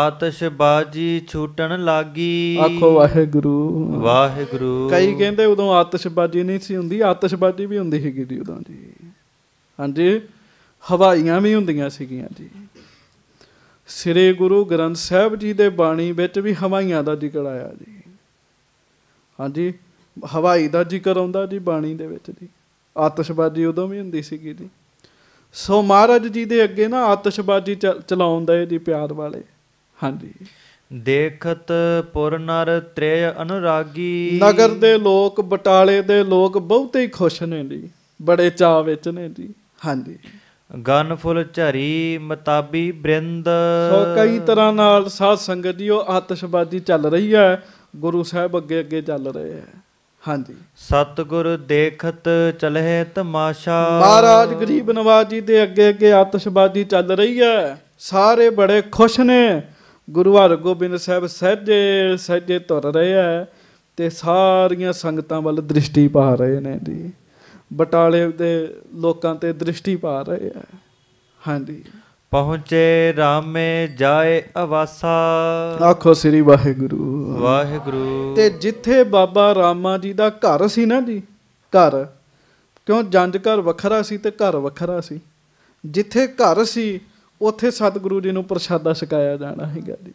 ਆਤਿਸ਼ਬਾਜੀ ਛੂਟਣ ਲੱਗੀ ਆਖੋ ਵਾਹਿਗੁਰੂ ਵਾਹਿਗੁਰੂ ਕਈ ਕਹਿੰਦੇ ਉਦੋਂ ਆਤਿਸ਼ਬਾਜੀ ਨਹੀਂ ਸੀ ਹੁੰਦੀ ਆਤਿਸ਼ਬਾਜੀ ਵੀ ਹੁੰਦੀ ਸੀਗੀ ਜੀ ਉਦੋਂ ਜੀ ਹਾਂਜੀ ਹਵਾਈਆਂ ਵੀ ਹੁੰਦੀਆਂ ਸੀਗੀਆਂ ਜੀ ਸ੍ਰੀ ਗੁਰੂ ਗ੍ਰੰਥ ਸਾਹਿਬ ਜੀ ਦੇ ਬਾਣੀ ਵਿੱਚ ਵੀ ਹਵਾਈਆਂ ਦਾ ਜ਼ਿਕਰ ਆਇਆ ਜੀ ਹਾਂਜੀ ਹਵਾਈ ਦਾ ਜ਼ਿਕਰ ਆਉਂਦਾ ਜੀ ਬਾਣੀ ਦੇ ਵਿੱਚ ਜੀ ਆਤਿਸ਼ਬਾਜ਼ੀ ਉਦੋਂ ਵੀ ਹੁੰਦੀ ਸੀਗੀ ਜੀ ਸੋ ਮਹਾਰਾਜ ਜੀ ਦੇ ਅੱਗੇ ਨਾ ਆਤਿਸ਼ਬਾਜ਼ੀ ਚਲਾਉਂਦਾ ਜੀ ਪਿਆਰ ਵਾਲੇ ਹਾਂਜੀ ਦੇਖਤ ਪੁਰ ਨਰ ਤ੍ਰੇਯ ਅਨੁਰਾਗੀ ਨਗਰ ਦੇ ਲੋਕ ਬਟਾਲੇ ਦੇ ਲੋਕ ਬਹੁਤੇ ਹੀ ਖੁਸ਼ ਨੇ ਜੀ ਬੜੇ ਚਾਅ ਵਿੱਚ ਨੇ ਜੀ ਹਾਂਜੀ ਗਨ ਫੁੱਲ ਝਰੀ ਮਤਾਬੀ ਬ੍ਰਿੰਦ ਸੋ ਕਈ ਤਰ੍ਹਾਂ ਨਾਲ ਸਾਧ ਸੰਗਤ ਦੀ ਉਹ ਆਤਿਸ਼ਬਾਜ਼ੀ ਚੱਲ ਰਹੀ ਹੈ ਗੁਰੂ ਸਾਹਿਬ ਅੱਗੇ ਅੱਗੇ ਚੱਲ ਰਹੇ ਹੈ ਹਾਂਜੀ ਸਤਗੁਰ ਦੇਖਤ ਚਲਹਿ ਤਮਾਸ਼ਾ ਮਹਾਰਾਜ ਗਰੀਬ ਨਵਾਜ ਜੀ ਦੇ ਅੱਗੇ ਅੱਗੇ ਆਤਿਸ਼ਬਾਜ਼ੀ ਚੱਲ ਰਹੀ ਹੈ ਸਾਰੇ ਬੜੇ ਖੁਸ਼ ਨੇ ਗੁਰੂ ਹਰਗੋਬਿੰਦ ਸਾਹਿਬ ਸਹਜੇ ਸਹਜੇ ਤੁਰ ਰਹੇ ਹੈ ਤੇ ਸਾਰੀਆਂ ਸੰਗਤਾਂ ਵੱਲ ਦ੍ਰਿਸ਼ਟੀ ਪਾ ਰਹੇ ਨੇ ਜੀ ਬਟਾਲੇ ਦੇ ਲੋਕਾਂ ਤੇ ਦ੍ਰਿਸ਼ਟੀ ਪਾ ਰਹੇ ਆ ਹਾਂਜੀ ਪਹੁੰਚੇ ਰਾਮੇ ਜਾਏ ਅਵਾਸਾ ਆਖੋ ਸ੍ਰੀ ਵਾਹਿਗੁਰੂ ਵਾਹਿਗੁਰੂ ਤੇ ਜਿੱਥੇ ਬਾਬਾ ਰਾਮਾ ਜੀ ਦਾ ਘਰ ਸੀ ਨਾ ਜੀ ਘਰ ਕਿਉਂ ਜੰਜ ਘਰ ਵੱਖਰਾ ਸੀ ਤੇ ਘਰ ਵੱਖਰਾ ਸੀ ਜਿੱਥੇ ਘਰ ਸੀ ਉੱਥੇ ਸਤਿਗੁਰੂ ਜੀ ਨੂੰ ਪ੍ਰਸ਼ਾਦਾ ਛਕਾਇਆ ਜਾਣਾ ਹੈਗਾ ਜੀ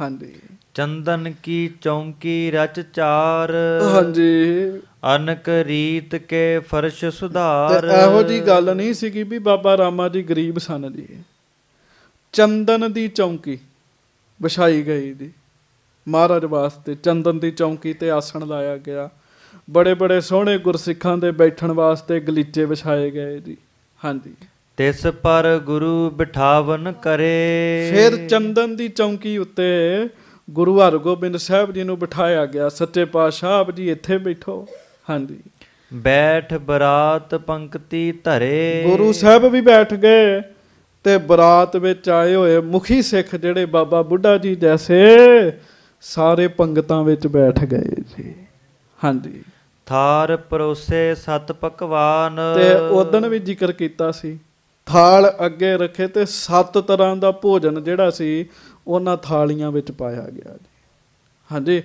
ਹਾਂਜੀ ਚੰਦਨ ਕੀ ਚੌਂਕੀ ਰਚ ਚਾਰ ਹਾਂਜੀ ਅਨਕ ਰੀਤ ਕੇ ਫਰਸ਼ ਸੁਧਾਰ ਇਹੋ ਜੀ ਗੱਲ ਨਹੀਂ ਸੀਗੀ ਵੀ ਬਾਬਾ ਰਾਮਾ ਜੀ ਗਰੀਬ ਸਨ ਜੀ ਚੰਦਨ ਦੀ ਚੌਂਕੀ ਵਿਛਾਈ ਗਈ ਦੀ ਮਹਾਰਾਜ ਵਾਸਤੇ ਚੰਦਨ ਦੀ ਚੌਂਕੀ ਤੇ ਆਸਣ ਲਾਇਆ ਗਿਆ ਬੜੇ ਬੜੇ ਸੋਹਣੇ ਗੁਰਸਿੱਖਾਂ ਦੇ ਬੈਠਣ ਵਾਸਤੇ ਗਲੀਚੇ ਵਿਛਾਏ ਗਏ ਜੀ ਹਾਂਜੀ ਤਿਸ ਪਰ ਗੁਰੂ ਬਿਠਾਵਨ ਕਰੇ ਫਿਰ ਚੰਦਨ ਦੀ ਚੌਂਕੀ ਉੱਤੇ ਗੁਰੂ ਹਰਗੋਬਿੰਦ ਸਾਹਿਬ ਜੀ ਨੂੰ ਬਿਠਾਇਆ ਗਿਆ ਸੱਚੇ ਪਾਤਸ਼ਾਹ ਜੀ ਇੱਥੇ ਬੈਠੋ ਹਾਂਜੀ ਬੈਠ ਬਰਾਤ ਪੰਕਤੀ ਧਰੇ ਗੁਰੂ ਸਾਹਿਬ ਵੀ ਬੈਠ ਗਏ ਤੇ ਬਰਾਤ ਵਿੱਚ ਆਏ ਹੋਏ ਮੁਖੀ ਸਿੱਖ ਜਿਹੜੇ ਬਾਬਾ ਬੁੱਢਾ ਜੀ ਜੈਸੇ ਸਾਰੇ ਪੰਗਤਾਂ ਵਿੱਚ ਬੈਠ ਗਏ ਜੀ ਹਾਂਜੀ ਥਾਰ ਪਰੋਸੇ ਸਤ ਪਕਵਾਨ ਤੇ ਉਦੋਂ ਵੀ ਜ਼ਿਕਰ ਕੀਤਾ ਸੀ ਥਾਲ ਅੱਗੇ ਰੱਖੇ ਤੇ ਸੱਤ ਤਰ੍ਹਾਂ ਦਾ ਭੋਜਨ ਜਿਹੜਾ ਸੀ ਉਹਨਾਂ ਥਾਲੀਆਂ ਵਿੱਚ ਪਾਇਆ ਗਿਆ ਜੀ ਹਾਂਜੀ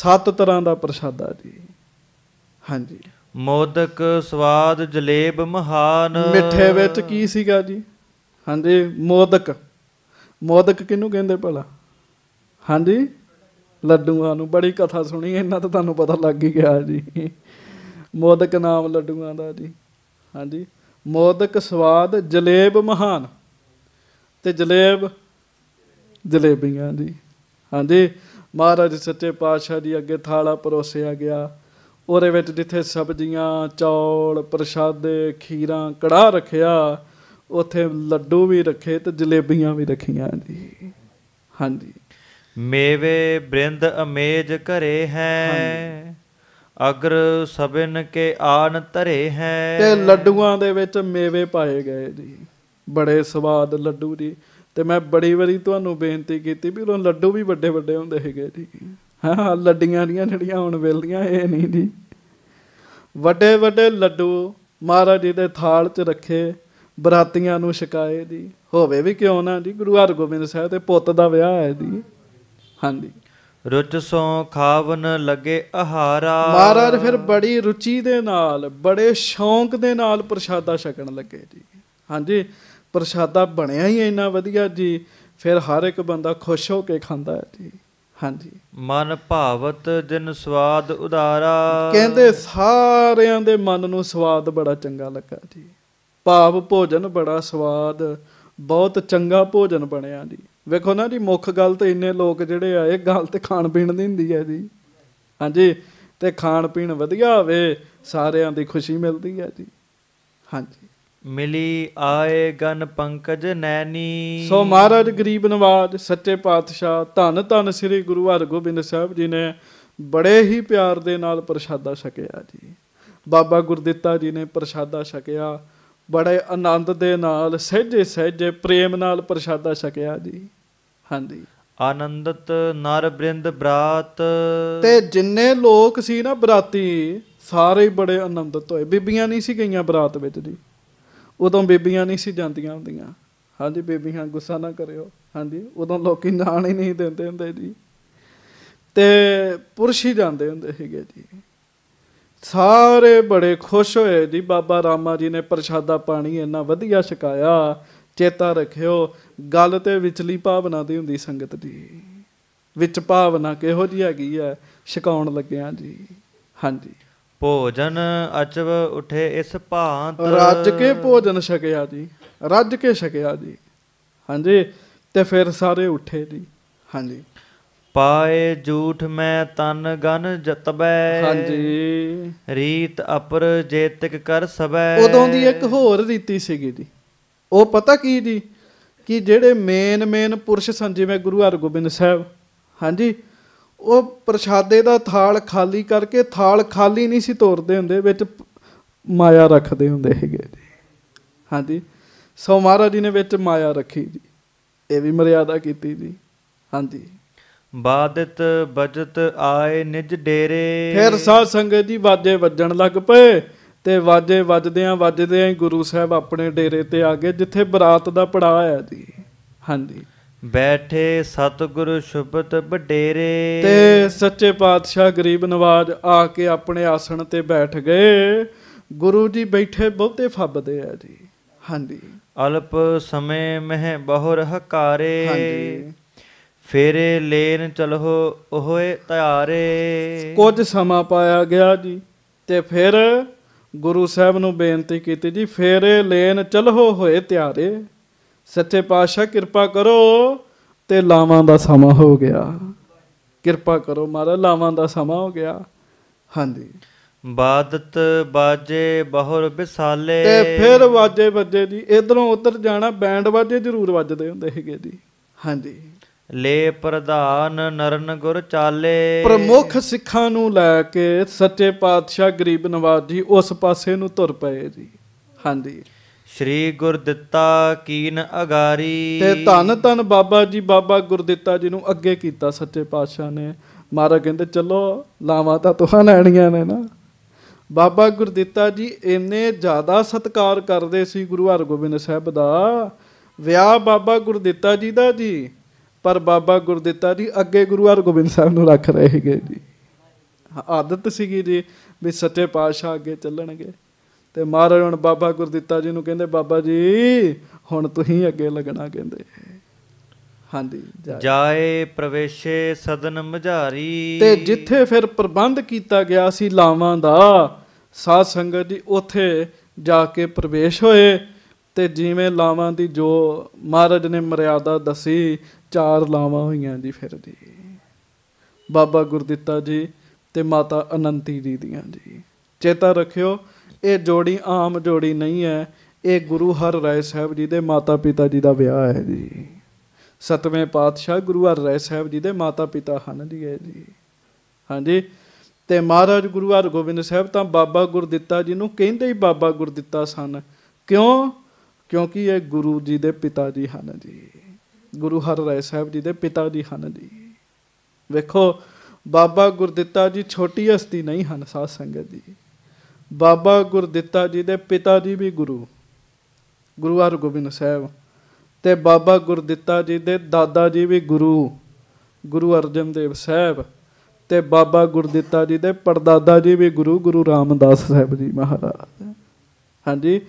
ਸੱਤ ਤਰ੍ਹਾਂ ਦਾ ਪ੍ਰਸ਼ਾਦਾ ਜੀ ਹਾਂਜੀ ਮੋਦਕ ਸਵਾਦ ਜਲੇਬ ਮਹਾਨ ਮਿੱਠੇ ਵਿੱਚ ਕੀ ਸੀਗਾ ਜੀ ਹਾਂਜੀ ਮੋਦਕ ਮੋਦਕ ਕਿਹਨੂੰ ਕਹਿੰਦੇ ਭਲਾ ਹਾਂਜੀ ਲੱਡੂਆਂ ਨੂੰ ਬੜੀ ਕਥਾ ਸੁਣੀ ਇਹਨਾਂ ਤਾਂ ਤੁਹਾਨੂੰ ਪਤਾ ਲੱਗ ਹੀ ਗਿਆ ਜੀ ਮੋਦਕ ਨਾਮ ਲੱਡੂਆਂ ਦਾ ਜੀ ਹਾਂਜੀ ਮੋਦਕ ਸਵਾਦ ਜਲੇਬ ਮਹਾਨ ਤੇ ਜਲੇਬ ਜਲੇਬੀਆਂ ਜੀ ਹਾਂਜੀ ਮਹਾਰਾਜ ਸੱਚੇ ਪਾਤਸ਼ਾਹ ਦੀ ਅੱਗੇ ਥਾਲਾ ਪਰੋਸਿਆ ਗਿਆ ਉਹਦੇ ਵਿੱਚ ਜਿੱਥੇ ਸਬਜ਼ੀਆਂ ਚੌਲ ਪ੍ਰਸ਼ਾਦੇ ਖੀਰਾਂ ਕੜਾ ਰੱਖਿਆ ਉੱਥੇ ਲੱਡੂ ਵੀ ਰੱਖੇ ਤੇ ਜਲੇਬੀਆਂ ਵੀ ਰੱਖੀਆਂ ਜੀ ਹਾਂਜੀ ਮੇਵੇ ਬ੍ਰਿੰਦ ਅਮੇਜ ਘਰੇ ਹੈ ਅਗਰ ਸਬਨ ਕੇ ਆਨ ਧਰੇ ਹੈ ਤੇ ਲੱਡੂਆਂ ਦੇ ਵਿੱਚ ਮੇਵੇ ਪਾਏ ਗਏ ਜੀ ਬੜੇ ਸਵਾਦ ਲੱਡੂ ਜੀ ਤੇ ਮੈਂ ਬੜੀ ਵਾਰੀ ਤੁਹਾਨੂੰ ਬੇਨਤੀ ਕੀਤੀ ਵੀ ਉਹ ਲੱਡੂ ਵੀ ਵੱਡੇ ਵੱਡੇ ਹੁੰਦੇ ਹੈਗੇ ਜੀ ਹਾਂ ਲੱਡੀਆਂ ਦੀਆਂ ਜਿਹੜੀਆਂ ਹੁਣ ਮਿਲਦੀਆਂ ਇਹ ਨਹੀਂ ਜੀ ਵੱਡੇ ਵੱਡੇ ਲੱਡੂ ਮਹਾਰਾਜ ਜੀ ਦੇ ਥਾਲ 'ਚ ਰੱਖੇ ਬਰਾਤੀਆਂ ਨੂੰ ਸ਼ਿਕਾਇਤ ਦੀ ਹੋਵੇ ਵੀ ਕਿਉਂ ਨਾ ਜੀ ਗੁਰੂ ਹਰਗੋਬਿੰਦ ਸਾਹਿਬ ਦੇ ਪੁੱਤ ਦਾ ਵਿਆਹ ਹੈ ਜੀ ਹਾਂਜੀ ਰੁੱਚ ਸੋ ਖਾਵਨ ਲੱਗੇ ਆਹਾਰਾ ਮਹਾਰਾਜ ਫਿਰ ਬੜੀ ਰੁਚੀ ਦੇ ਨਾਲ ਬੜੇ ਸ਼ੌਂਕ ਦੇ ਨਾਲ ਪ੍ਰਸ਼ਾਦਾ ਛਕਣ ਲੱਗੇ ਜੀ ਹਾਂਜੀ ਪ੍ਰਸ਼ਾਦਾ ਬਣਿਆ ਹੀ ਇੰਨਾ ਵਧੀਆ ਜੀ ਫਿਰ ਹਰ ਇੱਕ ਬੰਦਾ ਖੁਸ਼ ਹੋ ਕੇ ਖਾਂਦਾ ਹੈ ਜੀ ਹਾਂਜੀ ਮਨ ਭਾਵਤ ਜਿਨ ਸਵਾਦ ਉਦਾਰਾ ਕਹਿੰਦੇ ਸਾਰਿਆਂ ਦੇ ਮਨ ਨੂੰ ਸਵਾਦ ਬੜਾ ਚੰਗਾ ਲੱਗਾ ਜੀ ਭਾਵ ਭੋਜਨ ਬੜਾ ਸਵਾਦ ਬਹੁਤ ਚੰਗਾ ਭੋਜਨ ਬਣਿਆ ਜੀ ਵੇਖੋ ਨਾ ਜੀ ਮੁੱਖ ਗੱਲ ਤੇ ਇੰਨੇ ਲੋਕ ਜਿਹੜੇ ਆ ਇਹ ਗੱਲ ਤੇ ਖਾਣ ਪੀਣ ਦੀ ਹੁੰਦੀ ਹੈ ਜੀ ਹਾਂਜੀ ਤੇ ਖਾਣ ਪੀਣ ਵਧੀਆ ਹੋਵੇ ਸਾਰਿਆਂ ਦੀ ਖੁਸ਼ੀ ਮਿਲਦੀ ਹੈ ਜੀ ਹਾਂਜੀ ਮਿਲੀ ਆਏ ਗਨ ਪੰਕਜ ਨੈਣੀ ਸੋ ਮਹਾਰਾਜ ਗਰੀਬ ਨਵਾਜ ਸੱਚੇ ਪਾਤਸ਼ਾਹ ਧੰਨ ਧੰਨ ਸ੍ਰੀ ਗੁਰੂ ਹਰਗੋਬਿੰਦ ਸਾਹਿਬ ਜੀ ਨੇ ਬੜੇ ਹੀ ਪਿਆਰ ਦੇ ਨਾਲ ਪ੍ਰਸ਼ਾਦਾ ਛਕਿਆ ਜੀ ਬਾਬਾ ਗੁਰਦਿੱਤਾ ਜੀ ਨੇ ਪ੍ਰਸ਼ਾਦਾ ਛਕਿਆ ਬੜੇ ਆਨੰਦ ਦੇ ਨਾਲ ਸਹਿਜੇ ਸਹਿਜੇ ਪ੍ਰੇਮ ਨਾਲ ਪ੍ਰਸ਼ਾਦਾ ਛਕਿਆ ਜੀ ਹਾਂਜੀ ਆਨੰਦਤ ਨਰ ਬ੍ਰਿੰਦ ਬਰਾਤ ਤੇ ਜਿੰਨੇ ਲੋਕ ਸੀ ਨਾ ਬਰਾਤੀ ਸਾਰੇ ਬੜੇ ਆਨੰਦਤ ਹੋਏ ਬੀਬੀਆਂ ਨਹੀਂ ਸੀ ਗਈਆਂ ਬਰਾਤ ਵਿੱਚ ਜੀ ਉਦੋਂ ਬੇਬੀਆਂ ਨਹੀਂ ਸੀ ਜਾਂਦੀਆਂ ਹੁੰਦੀਆਂ ਹਾਂਜੀ ਬੇਬੀਆਂ ਗੁੱਸਾ ਨਾ ਕਰਿਓ ਹਾਂਜੀ ਉਦੋਂ ਲੋਕੀ ਨਾਂ ਹੀ ਨਹੀਂ ਦਿੰਦੇ ਹੁੰਦੇ ਜੀ ਤੇ ਪੁਰਸ਼ ਹੀ ਜਾਂਦੇ ਹੁੰਦੇ ਸੀਗੇ ਜੀ ਸਾਰੇ ਬੜੇ ਖੁਸ਼ ਹੋਏ ਜੀ ਬਾਬਾ ਰਾਮਾ ਜੀ ਨੇ ਪ੍ਰਸ਼ਾਦਾ ਪਾਣੀ ਇੰਨਾ ਵਧੀਆ ਛਕਾਇਆ ਚੇਤਾ ਰੱਖਿਓ ਗੱਲ ਤੇ ਵਿਚਲੀ ਭਾਵਨਾ ਦੀ ਹੁੰਦੀ ਸੰਗਤ ਦੀ ਵਿੱਚ ਭਾਵਨਾ ਕਿਹੋ ਜੀ ਹੈਗੀ ਹੈ ਛਕਾਉਣ ਲੱਗਿਆਂ ਜੀ ਹਾਂਜੀ ਭੋਜਨ ਅਚਵ ਉਠੇ ਇਸ ਭਾਂਤ ਰੱਜ ਕੇ ਭੋਜਨ ਛਕਿਆ ਜੀ ਰੱਜ ਕੇ ਛਕਿਆ ਜੀ ਹਾਂਜੀ ਤੇ ਫਿਰ ਸਾਰੇ ਉੱਠੇ ਜੀ ਹਾਂਜੀ ਪਾਏ ਝੂਠ ਮੈਂ ਤਨ ਗਨ ਜਤਬੈ ਹਾਂਜੀ ਰੀਤ ਅਪਰ ਜੇਤਿਕ ਕਰ ਸਬੈ ਉਦੋਂ ਦੀ ਇੱਕ ਹੋਰ ਰੀਤੀ ਸੀਗੀ ਜੀ ਉਹ ਪਤਾ ਕੀ ਜੀ ਕਿ ਜਿਹੜੇ ਮੇਨ ਮੇਨ ਪੁਰਸ਼ ਸੰਜੀਵੇਂ ਗੁਰੂ ਹਰਗੋਬਿੰਦ ਸਾਹਿਬ ਹਾਂਜੀ ਉਹ ਪ੍ਰਸ਼ਾਦੇ ਦਾ ਥਾਲ ਖਾਲੀ ਕਰਕੇ ਥਾਲ ਖਾਲੀ ਨਹੀਂ ਸੀ ਤੋਰਦੇ ਹੁੰਦੇ ਵਿੱਚ ਮਾਇਆ ਰੱਖਦੇ ਹੁੰਦੇ ਹੈਗੇ ਜੀ ਹਾਂਜੀ ਸੋ ਮਹਾਰਾਜ ਜੀ ਨੇ ਵਿੱਚ ਮਾਇਆ ਰੱਖੀ ਜੀ ਇਹ ਵੀ ਮਰਿਆਦਾ ਕੀਤੀ ਜੀ ਹਾਂਜੀ ਬਾਦਿਤ ਬਜਤ ਆਏ ਨਿਜ ਡੇਰੇ ਫਿਰ ਸਾਧ ਸੰਗਤ ਜੀ ਵਾਜੇ ਵੱਜਣ ਲੱਗ ਪਏ ਤੇ ਵਾਜੇ ਵੱਜਦਿਆਂ ਵੱਜਦਿਆਂ ਗੁਰੂ ਸਾਹਿਬ ਆਪਣੇ ਡੇਰੇ ਤੇ ਆ ਗਏ ਜਿੱਥੇ ਬਰਾਤ ਦਾ ਪੜਾਅ ਆ ਜੀ ਹਾਂਜੀ ਬੈਠੇ ਸਤਿਗੁਰ ਸ਼ਬਦ ਬਡੇਰੇ ਤੇ ਸੱਚੇ ਪਾਤਸ਼ਾਹ ਗਰੀਬ ਨਵਾਜ ਆ ਕੇ ਆਪਣੇ ਆਸਣ ਤੇ ਬੈਠ ਗਏ ਗੁਰੂ ਜੀ ਬੈਠੇ ਬਹੁਤੇ ਫੱਬਦੇ ਆ ਜੀ ਹਾਂਜੀ ਅਲਪ ਸਮੇ ਮਹਿ ਬਹੁਰ ਹਕਾਰੇ ਹਾਂਜੀ ਫੇਰੇ ਲੈਨ ਚਲੋ ਓਏ ਤਿਆਰੇ ਕੁਝ ਸਮਾਂ ਪਾਇਆ ਗਿਆ ਜੀ ਤੇ ਫਿਰ ਗੁਰੂ ਸਾਹਿਬ ਨੂੰ ਬੇਨਤੀ ਕੀਤੀ ਜੀ ਫੇਰੇ ਲੈਨ ਚਲੋ ਹੋਏ ਤਿਆਰੇ ਸੱਚੇ ਪਾਤਸ਼ਾਹ ਕਿਰਪਾ ਕਰੋ ਤੇ ਲਾਵਾਂ ਦਾ ਸਮਾਂ ਹੋ ਗਿਆ ਕਿਰਪਾ ਕਰੋ ਮਾਰਾ ਲਾਵਾਂ ਦਾ ਸਮਾਂ ਹੋ ਗਿਆ ਹਾਂਜੀ ਬਾਦਤ ਬਾਜੇ ਬਹੁਰ ਬਿਸਾਲੇ ਤੇ ਫਿਰ ਵਾਜੇ ਵੱਜੇ ਦੀ ਇਧਰੋਂ ਉਧਰ ਜਾਣਾ ਬੈਂਡ ਵਾਜੇ ਜ਼ਰੂਰ ਵੱਜਦੇ ਹੁੰਦੇ ਹੈਗੇ ਜੀ ਹਾਂਜੀ ਲੇ ਪ੍ਰਧਾਨ ਨਰਨ ਗੁਰ ਚਾਲੇ ਪ੍ਰਮੁੱਖ ਸਿੱਖਾਂ ਨੂੰ ਲੈ ਕੇ ਸੱਚੇ ਪਾਤਸ਼ਾਹ ਗਰੀਬ ਨਵਾਜ਼ ਜੀ ਉਸ ਪਾਸੇ ਨੂੰ ਤੁਰ ਪਏ ਜੀ ਹਾਂਜੀ ਸ੍ਰੀ ਗੁਰਦਿੱਤਾ ਕੀਨ ਅਗਾਰੀ ਤੇ ਧੰਨ ਧੰਨ ਬਾਬਾ ਜੀ ਬਾਬਾ ਗੁਰਦਿੱਤਾ ਜੀ ਨੂੰ ਅੱਗੇ ਕੀਤਾ ਸੱਚੇ ਪਾਤਸ਼ਾਹ ਨੇ ਮਾਰਾ ਕਹਿੰਦੇ ਚਲੋ ਲਾਵਾਂ ਤਾਂ ਤੁਹਾਂ ਲੈਣੀਆਂ ਨੇ ਨਾ ਬਾਬਾ ਗੁਰਦਿੱਤਾ ਜੀ ਇੰਨੇ ਜ਼ਿਆਦਾ ਸਤਿਕਾਰ ਕਰਦੇ ਸੀ ਗੁਰੂ ਹਰਗੋਬਿੰਦ ਸਾਹਿਬ ਦਾ ਵਿਆਹ ਬਾਬਾ ਗੁਰਦਿੱਤਾ ਜੀ ਦਾ ਜੀ ਪਰ ਬਾਬਾ ਗੁਰਦਿੱਤਾ ਜੀ ਅੱਗੇ ਗੁਰੂ ਹਰਗੋਬਿੰਦ ਸਾਹਿਬ ਨੂੰ ਰੱਖ ਰਹੇ ਹੈਗੇ ਜੀ ਆਦਤ ਸੀਗੀ ਜੀ ਵੀ ਸੱਚੇ ਪਾਤਸ਼ਾਹ ਅੱਗੇ ਚੱਲਣਗੇ ਤੇ ਮਹਾਰਾਜ ਹੁਣ ਬਾਬਾ ਗੁਰਦਿੱਤਾ ਜੀ ਨੂੰ ਕਹਿੰਦੇ ਬਾਬਾ ਜੀ ਹੁਣ ਤੁਸੀਂ ਅੱਗੇ ਲੱਗਣਾ ਕਹਿੰਦੇ ਹਾਂਜੀ ਜਾਏ ਪ੍ਰਵੇਸ਼ੇ ਸਦਨ ਮਝਾਰੀ ਤੇ ਜਿੱਥੇ ਫਿਰ ਪ੍ਰਬੰਧ ਕੀਤਾ ਗਿਆ ਸੀ ਲਾਵਾਂ ਦਾ ਸਾਧ ਸੰਗਤ ਜੀ ਉਥੇ ਜਾ ਕੇ ਪ੍ਰਵੇਸ਼ ਹੋਏ ਤੇ ਜਿਵੇਂ ਲਾਵਾਂ ਦੀ ਜੋ ਮਹਾਰਾਜ ਨੇ ਮਰਿਆਦਾ ਦਸੀ ਚਾਰ ਲਾਵਾਂ ਹੋਈਆਂ ਜੀ ਫਿਰ ਜੀ ਬਾਬਾ ਗੁਰਦਿੱਤਾ ਜੀ ਤੇ ਮਾਤਾ ਅਨੰਤੀ ਜੀ ਦੀਆਂ ਜੀ ਚੇਤਾ ਰੱਖਿਓ ਇਹ ਜੋੜੀ ਆਮ ਜੋੜੀ ਨਹੀਂ ਹੈ ਇਹ ਗੁਰੂ ਹਰ ਰਾਏ ਸਾਹਿਬ ਜੀ ਦੇ ਮਾਤਾ ਪਿਤਾ ਜੀ ਦਾ ਵਿਆਹ ਹੈ ਜੀ ਸਤਵੇਂ ਪਾਤਸ਼ਾਹ ਗੁਰੂ ਹਰ ਰਾਏ ਸਾਹਿਬ ਜੀ ਦੇ ਮਾਤਾ ਪਿਤਾ ਹਨ ਜੀ ਇਹ ਜੀ ਹਾਂਜੀ ਤੇ ਮਹਾਰਾਜ ਗੁਰੂ ਹਰਗੋਬਿੰਦ ਸਾਹਿਬ ਤਾਂ ਬਾਬਾ ਗੁਰਦਿੱਤਾ ਜੀ ਨੂੰ ਕਹਿੰਦੇ ਹੀ ਬਾਬਾ ਗੁਰਦਿੱਤਾ ਸਨ ਕਿਉਂ ਕਿਉਂਕਿ ਇਹ ਗੁਰੂ ਜੀ ਦੇ ਪਿਤਾ ਜੀ ਹਨ ਜੀ ਗੁਰੂ ਹਰ ਰਾਏ ਸਾਹਿਬ ਜੀ ਦੇ ਪਿਤਾ ਜੀ ਹਨ ਜੀ ਵੇਖੋ ਬਾਬਾ ਗੁਰਦਿੱਤਾ ਜੀ ਛੋਟੀ ਹਸਤੀ ਨਹੀਂ ਹਨ ਸਾਧ ਸੰਗਤ ਜੀ ਬਾਬਾ ਗੁਰਦਿੱਤਾ ਜੀ ਦੇ ਪਿਤਾ ਜੀ ਵੀ ਗੁਰੂ ਗੁਰੂ ਹਰਗੋਬਿੰਦ ਸਾਹਿਬ ਤੇ ਬਾਬਾ ਗੁਰਦਿੱਤਾ ਜੀ ਦੇ ਦਾਦਾ ਜੀ ਵੀ ਗੁਰੂ ਗੁਰੂ ਅਰਜਨ ਦੇਵ ਸਾਹਿਬ ਤੇ ਬਾਬਾ ਗੁਰਦਿੱਤਾ ਜੀ ਦੇ ਪਰਦਾਦਾ ਜੀ ਵੀ ਗੁਰੂ ਗੁਰੂ ਰਾਮਦਾਸ ਸਾਹਿਬ ਜੀ ਮਹਾਰਾਜ ਹਾਂਜੀ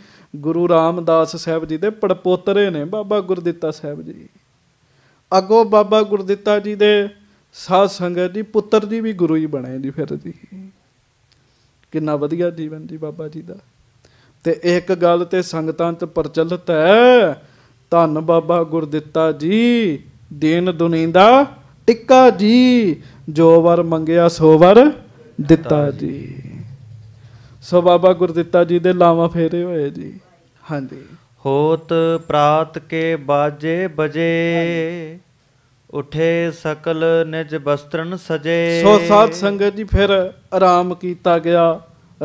ਗੁਰੂ ਰਾਮਦਾਸ ਸਾਹਿਬ ਜੀ ਦੇ ਪੜਪੋਤਰੇ ਨੇ ਬਾਬਾ ਗੁਰਦਿੱਤਾ ਸਾਹਿਬ ਜੀ ਅੱਗੋ ਬਾਬਾ ਗੁਰਦਿੱਤਾ ਜੀ ਦੇ ਸਾਧ ਸੰਗਤ ਦੀ ਪੁੱਤਰ ਜੀ ਵੀ ਗੁਰੂ ਹੀ ਬਣੇ ਜੀ ਫਿਰ ਜੀ ਕਿੰਨਾ ਵਧੀਆ ਜੀਵਨ ਜੀ ਬਾਬਾ ਜੀ ਦਾ ਤੇ ਇੱਕ ਗੱਲ ਤੇ ਸੰਗਤਾਂ 'ਚ ਪ੍ਰਚਲਿਤ ਹੈ ਧੰਨ ਬਾਬਾ ਗੁਰਦਿੱਤਾ ਜੀ ਦੇਨ ਦੁਨੀਂਦਾ ਟਿੱਕਾ ਜੀ ਜੋ ਵਰ ਮੰਗਿਆ ਸੋ ਵਰ ਦਿੱਤਾ ਜੀ ਸੋ ਬਾਬਾ ਗੁਰਦਿੱਤਾ ਜੀ ਦੇ ਲਾਵਾ ਫੇਰੇ ਹੋਏ ਜੀ ਹਾਂਜੀ ਹੋਤ ਪ੍ਰਾਤ ਕੇ ਬਾਜੇ ਬਜੇ ਉਠੇ ਸਕਲ ਨਿਜ ਬਸਤਰਨ ਸਜੇ ਸੋ ਸਾਧ ਸੰਗਤ ਜੀ ਫਿਰ ਆਰਾਮ ਕੀਤਾ ਗਿਆ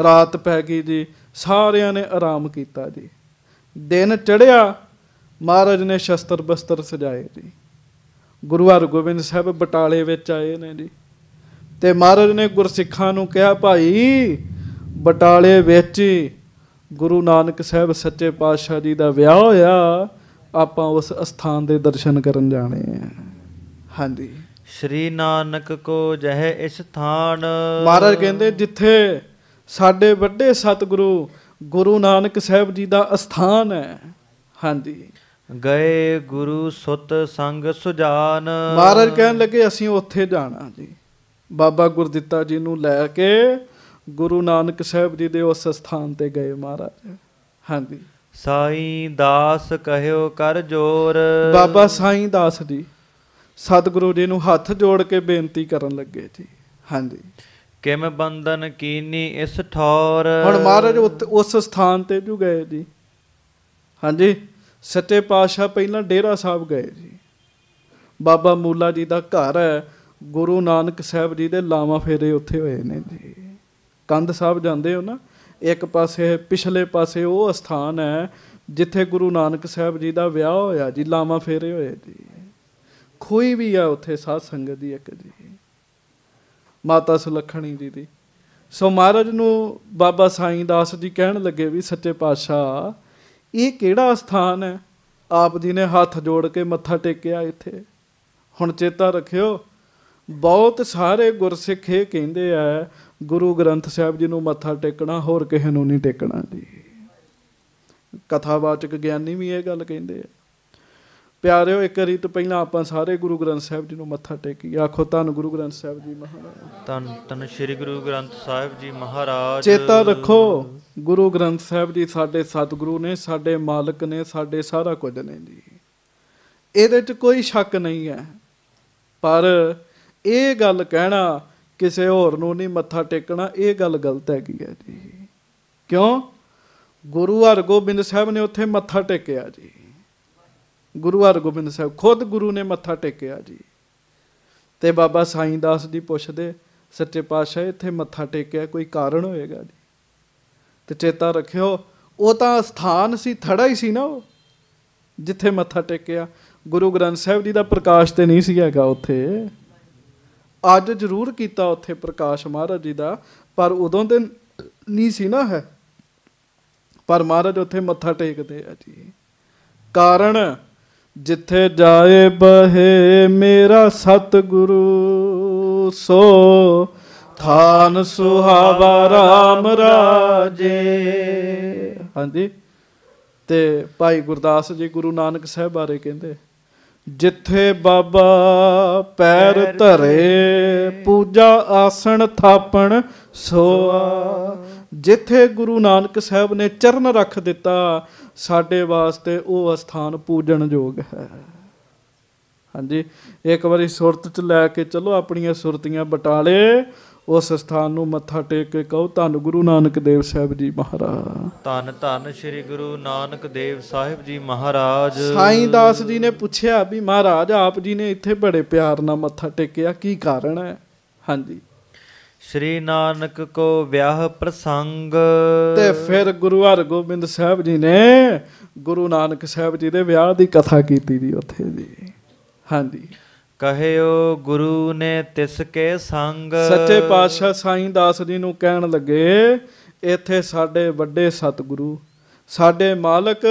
ਰਾਤ ਪੈ ਗਈ ਜੀ ਸਾਰਿਆਂ ਨੇ ਆਰਾਮ ਕੀਤਾ ਜੀ ਦਿਨ ਚੜਿਆ ਮਹਾਰਾਜ ਨੇ ਸ਼ਸਤਰ ਬਸਤਰ ਸਜਾਏ ਜੀ ਗੁਰੂ ਹਰਗੋਬਿੰਦ ਸਾਹਿਬ ਬਟਾਲੇ ਵਿੱਚ ਆਏ ਨੇ ਜੀ ਤੇ ਮਹਾਰਾਜ ਨੇ ਗੁਰਸਿੱਖਾਂ ਨੂੰ ਕਿਹਾ ਭਾਈ ਬਟਾਲੇ ਵਿੱਚ ਗੁਰੂ ਨਾਨਕ ਸਾਹਿਬ ਸੱਚੇ ਪਾਤਸ਼ਾਹ ਜੀ ਦਾ ਵਿਆਹ ਹੋਇਆ ਆਪਾਂ ਉਸ ਅਸਥਾਨ ਦੇ ਦਰਸ਼ਨ ਕਰਨ ਜਾਣੇ ਆ ਹਾਂਜੀ ਸ੍ਰੀ ਨਾਨਕ ਕੋ ਜਹ ਇਸ ਥਾਨ ਮਹਾਰਾਜ ਕਹਿੰਦੇ ਜਿੱਥੇ ਸਾਡੇ ਵੱਡੇ ਸਤਿਗੁਰੂ ਗੁਰੂ ਨਾਨਕ ਸਾਹਿਬ ਜੀ ਦਾ ਅਸਥਾਨ ਹੈ ਹਾਂਜੀ ਗਏ ਗੁਰੂ ਸੁਤ ਸੰਗ ਸੁਜਾਨ ਮਹਾਰਾਜ ਕਹਿਣ ਲੱਗੇ ਅਸੀਂ ਉੱਥੇ ਜਾਣਾ ਜੀ ਬਾਬਾ ਗੁਰਦਿੱਤਾ ਜੀ ਨੂੰ ਲੈ ਕੇ ਗੁਰੂ ਨਾਨਕ ਸਾਹਿਬ ਜੀ ਦੇ ਉਸ ਸਥਾਨ ਤੇ ਗਏ ਮਹਾਰਾਜ ਹਾਂਜੀ ਸਾਈਂ ਦਾਸ ਕਹਿਓ ਕਰ ਜੋਰ ਬਾਬਾ ਸਾਈਂ ਦਾਸ ਜੀ ਸਤਿਗੁਰੂ ਜੀ ਨੂੰ ਹੱਥ ਜੋੜ ਕੇ ਬੇਨਤੀ ਕਰਨ ਲੱਗੇ ਜੀ ਹਾਂਜੀ ਕਿਮ ਬੰਦਨ ਕੀਨੀ ਇਸ ਠੌਰ ਹੁਣ ਮਹਾਰਾਜ ਉਸ ਸਥਾਨ ਤੇ ਜੁ ਗਏ ਜੀ ਹਾਂਜੀ ਸੱਚੇ ਪਾਤਸ਼ਾਹ ਪਹਿਲਾਂ ਡੇਰਾ ਸਾਹਿਬ ਗਏ ਜੀ ਬਾਬਾ ਮੂਲਾ ਜੀ ਦਾ ਘਰ ਹੈ ਗੁਰੂ ਨਾਨਕ ਸਾਹਿਬ ਜੀ ਦੇ ਲਾਵਾ ਫੇਰੇ ਉੱਥੇ ਹੋਏ ਨੇ ਜੀ ਕੰਧ ਸਾਹਿਬ ਜਾਂਦੇ ਹੋ ਨਾ ਇੱਕ ਪਾਸੇ ਪਿਛਲੇ ਪਾਸੇ ਉਹ ਸਥਾਨ ਹੈ ਜਿੱਥੇ ਗੁਰੂ ਨਾਨਕ ਸਾਹਿਬ ਜੀ ਦਾ ਵਿਆਹ ਹੋਇਆ ਜੀ ਲਾਵਾ ਫੇਰੇ ਹੋਏ ਜੀ ਕੋਈ ਵੀ ਆ ਉੱਥੇ ਸਾਧ ਸੰਗਤ ਦੀ ਇੱਕ ਜੀ ਮਾਤਾ ਸੁਲਖਣੀ ਜੀ ਦੀ ਸੋ ਮਹਾਰਾਜ ਨੂੰ ਬਾਬਾ ਸਾਈਂ ਦਾਸ ਜੀ ਕਹਿਣ ਲੱਗੇ ਵੀ ਸੱਚੇ ਪਾਤਸ਼ਾਹ ਇਹ ਕਿਹੜਾ ਸਥਾਨ ਹੈ ਆਪ ਜੀ ਨੇ ਹੱਥ ਜੋੜ ਕੇ ਮੱਥਾ ਟੇਕਿਆ ਇੱਥੇ ਹੁਣ ਚੇਤਾ ਰੱਖਿਓ ਬਹੁਤ ਸਾਰੇ ਗੁਰਸਿੱਖ ਇਹ ਕਹਿੰਦੇ ਆ ਗੁਰੂ ਗ੍ਰੰਥ ਸਾਹਿਬ ਜੀ ਨੂੰ ਮੱਥਾ ਟੇਕਣਾ ਹੋਰ ਕਿਸੇ ਨੂੰ ਨਹੀਂ ਟੇਕਣਾ ਜੀ ਕਥਾਵਾਚਕ ਗਿਆਨੀ ਵੀ ਇਹ ਗੱਲ ਕਹਿੰਦੇ ਆ ਪਿਆਰਿਓ ਇੱਕ ਵਾਰੀ ਤੋਂ ਪਹਿਲਾਂ ਆਪਾਂ ਸਾਰੇ ਗੁਰੂ ਗ੍ਰੰਥ ਸਾਹਿਬ ਜੀ ਨੂੰ ਮੱਥਾ ਟੇਕੀ ਆਖੋ ਧੰਨ ਗੁਰੂ ਗ੍ਰੰਥ ਸਾਹਿਬ ਜੀ ਮਹਾਰਾਜ ਧੰਨ ਧੰਨ ਸ੍ਰੀ ਗੁਰੂ ਗ੍ਰੰਥ ਸਾਹਿਬ ਜੀ ਮਹਾਰਾਜ ਚੇਤਾ ਰੱਖੋ ਗੁਰੂ ਗ੍ਰੰਥ ਸਾਹਿਬ ਜੀ ਸਾਡੇ ਸਤਿਗੁਰੂ ਨੇ ਸਾਡੇ ਮਾਲਕ ਨੇ ਸਾਡੇ ਸਾਰਾ ਕੁਝ ਨੇ ਜੀ ਇਹਦੇ 'ਚ ਕੋਈ ਸ਼ੱਕ ਨਹੀਂ ਹੈ ਪਰ ਇਹ ਗੱਲ ਕਹਿਣਾ ਕਿਸੇ ਹੋਰ ਨੂੰ ਨਹੀਂ ਮੱਥਾ ਟੇਕਣਾ ਇਹ ਗੱਲ ਗਲਤ ਹੈਗੀ ਹੈ ਜੀ ਕਿਉਂ ਗੁਰੂ ਹਰਗੋਬਿੰਦ ਸਾਹਿਬ ਨੇ ਉੱਥੇ ਮੱਥਾ ਟੇਕਿਆ ਜੀ ਗੁਰੂ ਹਰਗੋਬਿੰਦ ਸਾਹਿਬ ਖੁਦ ਗੁਰੂ ਨੇ ਮੱਥਾ ਟੇਕਿਆ ਜੀ ਤੇ ਬਾਬਾ ਸਾਈਂ ਦਾਸ ਜੀ ਪੁੱਛਦੇ ਸੱਚੇ ਪਾਤਸ਼ਾਹ ਇੱਥੇ ਮੱਥਾ ਟੇਕਿਆ ਕੋਈ ਕਾਰਨ ਹੋਏਗਾ ਜੀ ਤੇ ਚੇਤਾ ਰੱਖਿਓ ਉਹ ਤਾਂ ਸਥਾਨ ਸੀ ਥੜਾ ਹੀ ਸੀ ਨਾ ਉਹ ਜਿੱਥੇ ਮੱਥਾ ਟੇਕਿਆ ਗੁਰੂ ਗ੍ਰੰਥ ਸਾਹਿਬ ਜੀ ਦਾ ਪ੍ਰਕਾਸ਼ ਤੇ ਨਹੀਂ ਸੀ ਹੈਗਾ ਉੱਥੇ ਅੱਜ ਜ਼ਰੂਰ ਕੀਤਾ ਉੱਥੇ ਪ੍ਰਕਾਸ਼ ਮਹਾਰਾਜ ਜੀ ਦਾ ਪਰ ਉਦੋਂ ਤੇ ਨਹੀਂ ਸੀ ਨਾ ਹੈ ਪਰ ਮਹਾਰਾਜ ਉੱਥੇ ਮੱਥਾ ਟੇਕਦੇ ਆ ਜੀ ਕਾਰਨ ਜਿੱਥੇ ਜਾਏ ਬਹੇ ਮੇਰਾ ਸਤਿਗੁਰੂ ਸੋ ਥਾਨ ਸੁਹਾਵਾ RAM ਰਾਜੇ ਹਾਂਜੀ ਤੇ ਭਾਈ ਗੁਰਦਾਸ ਜੀ ਗੁਰੂ ਨਾਨਕ ਸਾਹਿਬ ਬਾਰੇ ਕਹਿੰਦੇ ਜਿੱਥੇ ਬਾਬਾ ਪੈਰ ਧਰੇ ਪੂਜਾ ਆਸਣ ਥਾਪਣ ਸੋਆ ਜਿੱਥੇ ਗੁਰੂ ਨਾਨਕ ਸਾਹਿਬ ਨੇ ਚਰਨ ਰੱਖ ਦਿੱਤਾ ਸਾਡੇ ਵਾਸਤੇ ਉਹ ਸਥਾਨ ਪੂਜਣ ਯੋਗ ਹੈ ਹਾਂਜੀ ਇੱਕ ਵਾਰੀ ਸੁਰਤ ਚ ਲੈ ਕੇ ਚਲੋ ਆਪਣੀਆਂ ਸੁਰਤੀਆਂ ਬਟਾਲੇ ਉਸ ਸਥਾਨ ਨੂੰ ਮੱਥਾ ਟੇਕ ਕੇ ਕਹੋ ਧੰਨ ਗੁਰੂ ਨਾਨਕ ਦੇਵ ਸਾਹਿਬ ਜੀ ਮਹਾਰਾਜ ਧੰਨ ਧੰਨ ਸ੍ਰੀ ਗੁਰੂ ਨਾਨਕ ਦੇਵ ਸਾਹਿਬ ਜੀ ਮਹਾਰਾਜ ਸਾਈਂ ਦਾਸ ਜੀ ਨੇ ਪੁੱਛਿਆ ਵੀ ਮਹਾਰਾਜ ਆਪ ਜੀ ਨੇ ਇੱਥੇ ਬੜੇ ਪਿਆਰ ਨਾਲ ਮੱਥਾ ਟੇਕਿਆ ਕੀ ਕਾਰਨ ਹੈ ਹਾਂਜੀ ਸ੍ਰੀ ਨਾਨਕ ਕੋ ਵਿਆਹ ਪ੍ਰਸੰਗ ਤੇ ਫਿਰ ਗੁਰੂ ਹਰਗੋਬਿੰਦ ਸਾਹਿਬ ਜੀ ਨੇ ਗੁਰੂ ਨਾਨਕ ਸਾਹਿਬ ਜੀ ਦੇ ਵਿਆਹ ਦੀ ਕਥਾ ਕੀਤੀ ਦੀ ਉੱਥੇ ਜੀ ਹਾਂਜੀ ਕਹਿਓ ਗੁਰੂ ਨੇ ਤਿਸ ਕੇ ਸੰਗ ਸੱਚੇ ਪਾਤਸ਼ਾਹ ਸਾਈਂ ਦਾਸ ਜੀ ਨੂੰ ਕਹਿਣ ਲੱਗੇ ਇੱਥੇ ਸਾਡੇ ਵੱਡੇ ਸਤਿਗੁਰੂ ਸਾਡੇ ਮਾਲਕ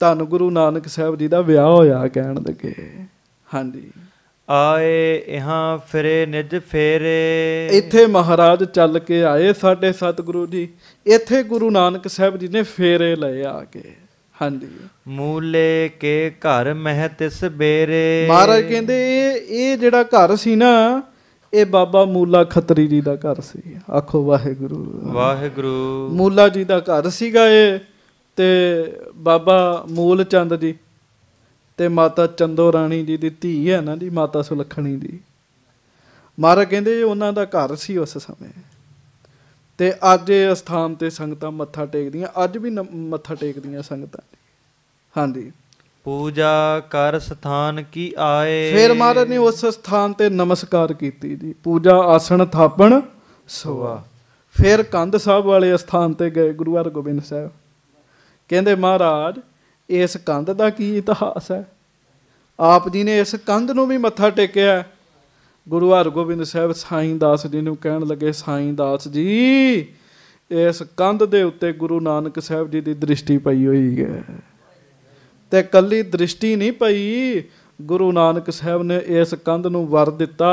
ਧੰਨ ਗੁਰੂ ਨਾਨਕ ਸਾਹਿਬ ਜੀ ਦਾ ਵਿਆਹ ਹੋਇਆ ਕਹਿਣ ਲੱਗੇ ਹਾਂਜੀ ਆਏ ਇਹਾਂ ਫਿਰੇ ਨਿਜ ਫੇਰੇ ਇੱਥੇ ਮਹਾਰਾਜ ਚੱਲ ਕੇ ਆਏ ਸਾਡੇ ਸਤਿਗੁਰੂ ਜੀ ਇੱਥੇ ਗੁਰੂ ਨਾਨਕ ਸਾਹਿਬ ਜੀ ਨੇ ਫੇਰੇ ਲਏ ਆ ਕੇ ਹਾਂਜੀ ਮੂਲੇ ਕੇ ਘਰ ਮਹਿ ਤਿਸ ਬੇਰੇ ਮਹਾਰਾਜ ਕਹਿੰਦੇ ਇਹ ਜਿਹੜਾ ਘਰ ਸੀ ਨਾ ਇਹ ਬਾਬਾ ਮੂਲਾ ਖੱਤਰੀ ਜੀ ਦਾ ਘਰ ਸੀ ਆਖੋ ਵਾਹਿਗੁਰੂ ਵਾਹਿਗੁਰੂ ਮੂਲਾ ਜੀ ਦਾ ਘਰ ਸੀਗਾ ਇਹ ਤੇ ਬਾਬਾ ਮੂਲ ਚੰਦ ਜੀ ਤੇ ਮਾਤਾ ਚੰਦੋ ਰਾਣੀ ਜੀ ਦੀ ਧੀ ਹੈ ਨਾ ਜੀ ਮਾਤਾ ਸੁਲਖਣੀ ਦੀ ਮਹਾਰਾ ਕਹਿੰਦੇ ਉਹਨਾਂ ਦਾ ਘਰ ਸੀ ਉਸ ਸਮੇਂ ਤੇ ਅੱਜ ਇਹ ਸਥਾਨ ਤੇ ਸੰਗਤਾਂ ਮੱਥਾ ਟੇਕਦੀਆਂ ਅੱਜ ਵੀ ਮੱਥਾ ਟੇਕਦੀਆਂ ਸੰਗਤਾਂ ਹਾਂਜੀ ਪੂਜਾ ਕਰ ਸਥਾਨ ਕੀ ਆਏ ਫਿਰ ਮਹਾਰਾ ਨੇ ਉਸ ਸਥਾਨ ਤੇ ਨਮਸਕਾਰ ਕੀਤੀ ਜੀ ਪੂਜਾ ਆਸਣ ਥਾਪਣ ਸਵਾ ਫਿਰ ਕੰਧ ਸਾਹਿਬ ਵਾਲੇ ਸਥਾਨ ਤੇ ਗਏ ਗੁਰੂ ਹਰਗੋਬਿੰਦ ਸਾਹਿਬ ਕਹਿੰਦੇ ਮਹਾਰਾਜ ਇਸ ਕੰਧ ਦਾ ਕੀ ਇਤਿਹਾਸ ਹੈ ਆਪ ਜੀ ਨੇ ਇਸ ਕੰਧ ਨੂੰ ਵੀ ਮੱਥਾ ਟੇਕਿਆ ਗੁਰੂ ਹਰਗੋਬਿੰਦ ਸਾਹਿਬ ਸਾਈਂ ਦਾਸ ਜੀ ਨੂੰ ਕਹਿਣ ਲੱਗੇ ਸਾਈਂ ਦਾਸ ਜੀ ਇਸ ਕੰਧ ਦੇ ਉੱਤੇ ਗੁਰੂ ਨਾਨਕ ਸਾਹਿਬ ਜੀ ਦੀ ਦ੍ਰਿਸ਼ਟੀ ਪਈ ਹੋਈ ਹੈ ਤੇ ਕੱਲੀ ਦ੍ਰਿਸ਼ਟੀ ਨਹੀਂ ਪਈ ਗੁਰੂ ਨਾਨਕ ਸਾਹਿਬ ਨੇ ਇਸ ਕੰਧ ਨੂੰ ਵਰ ਦਿੱਤਾ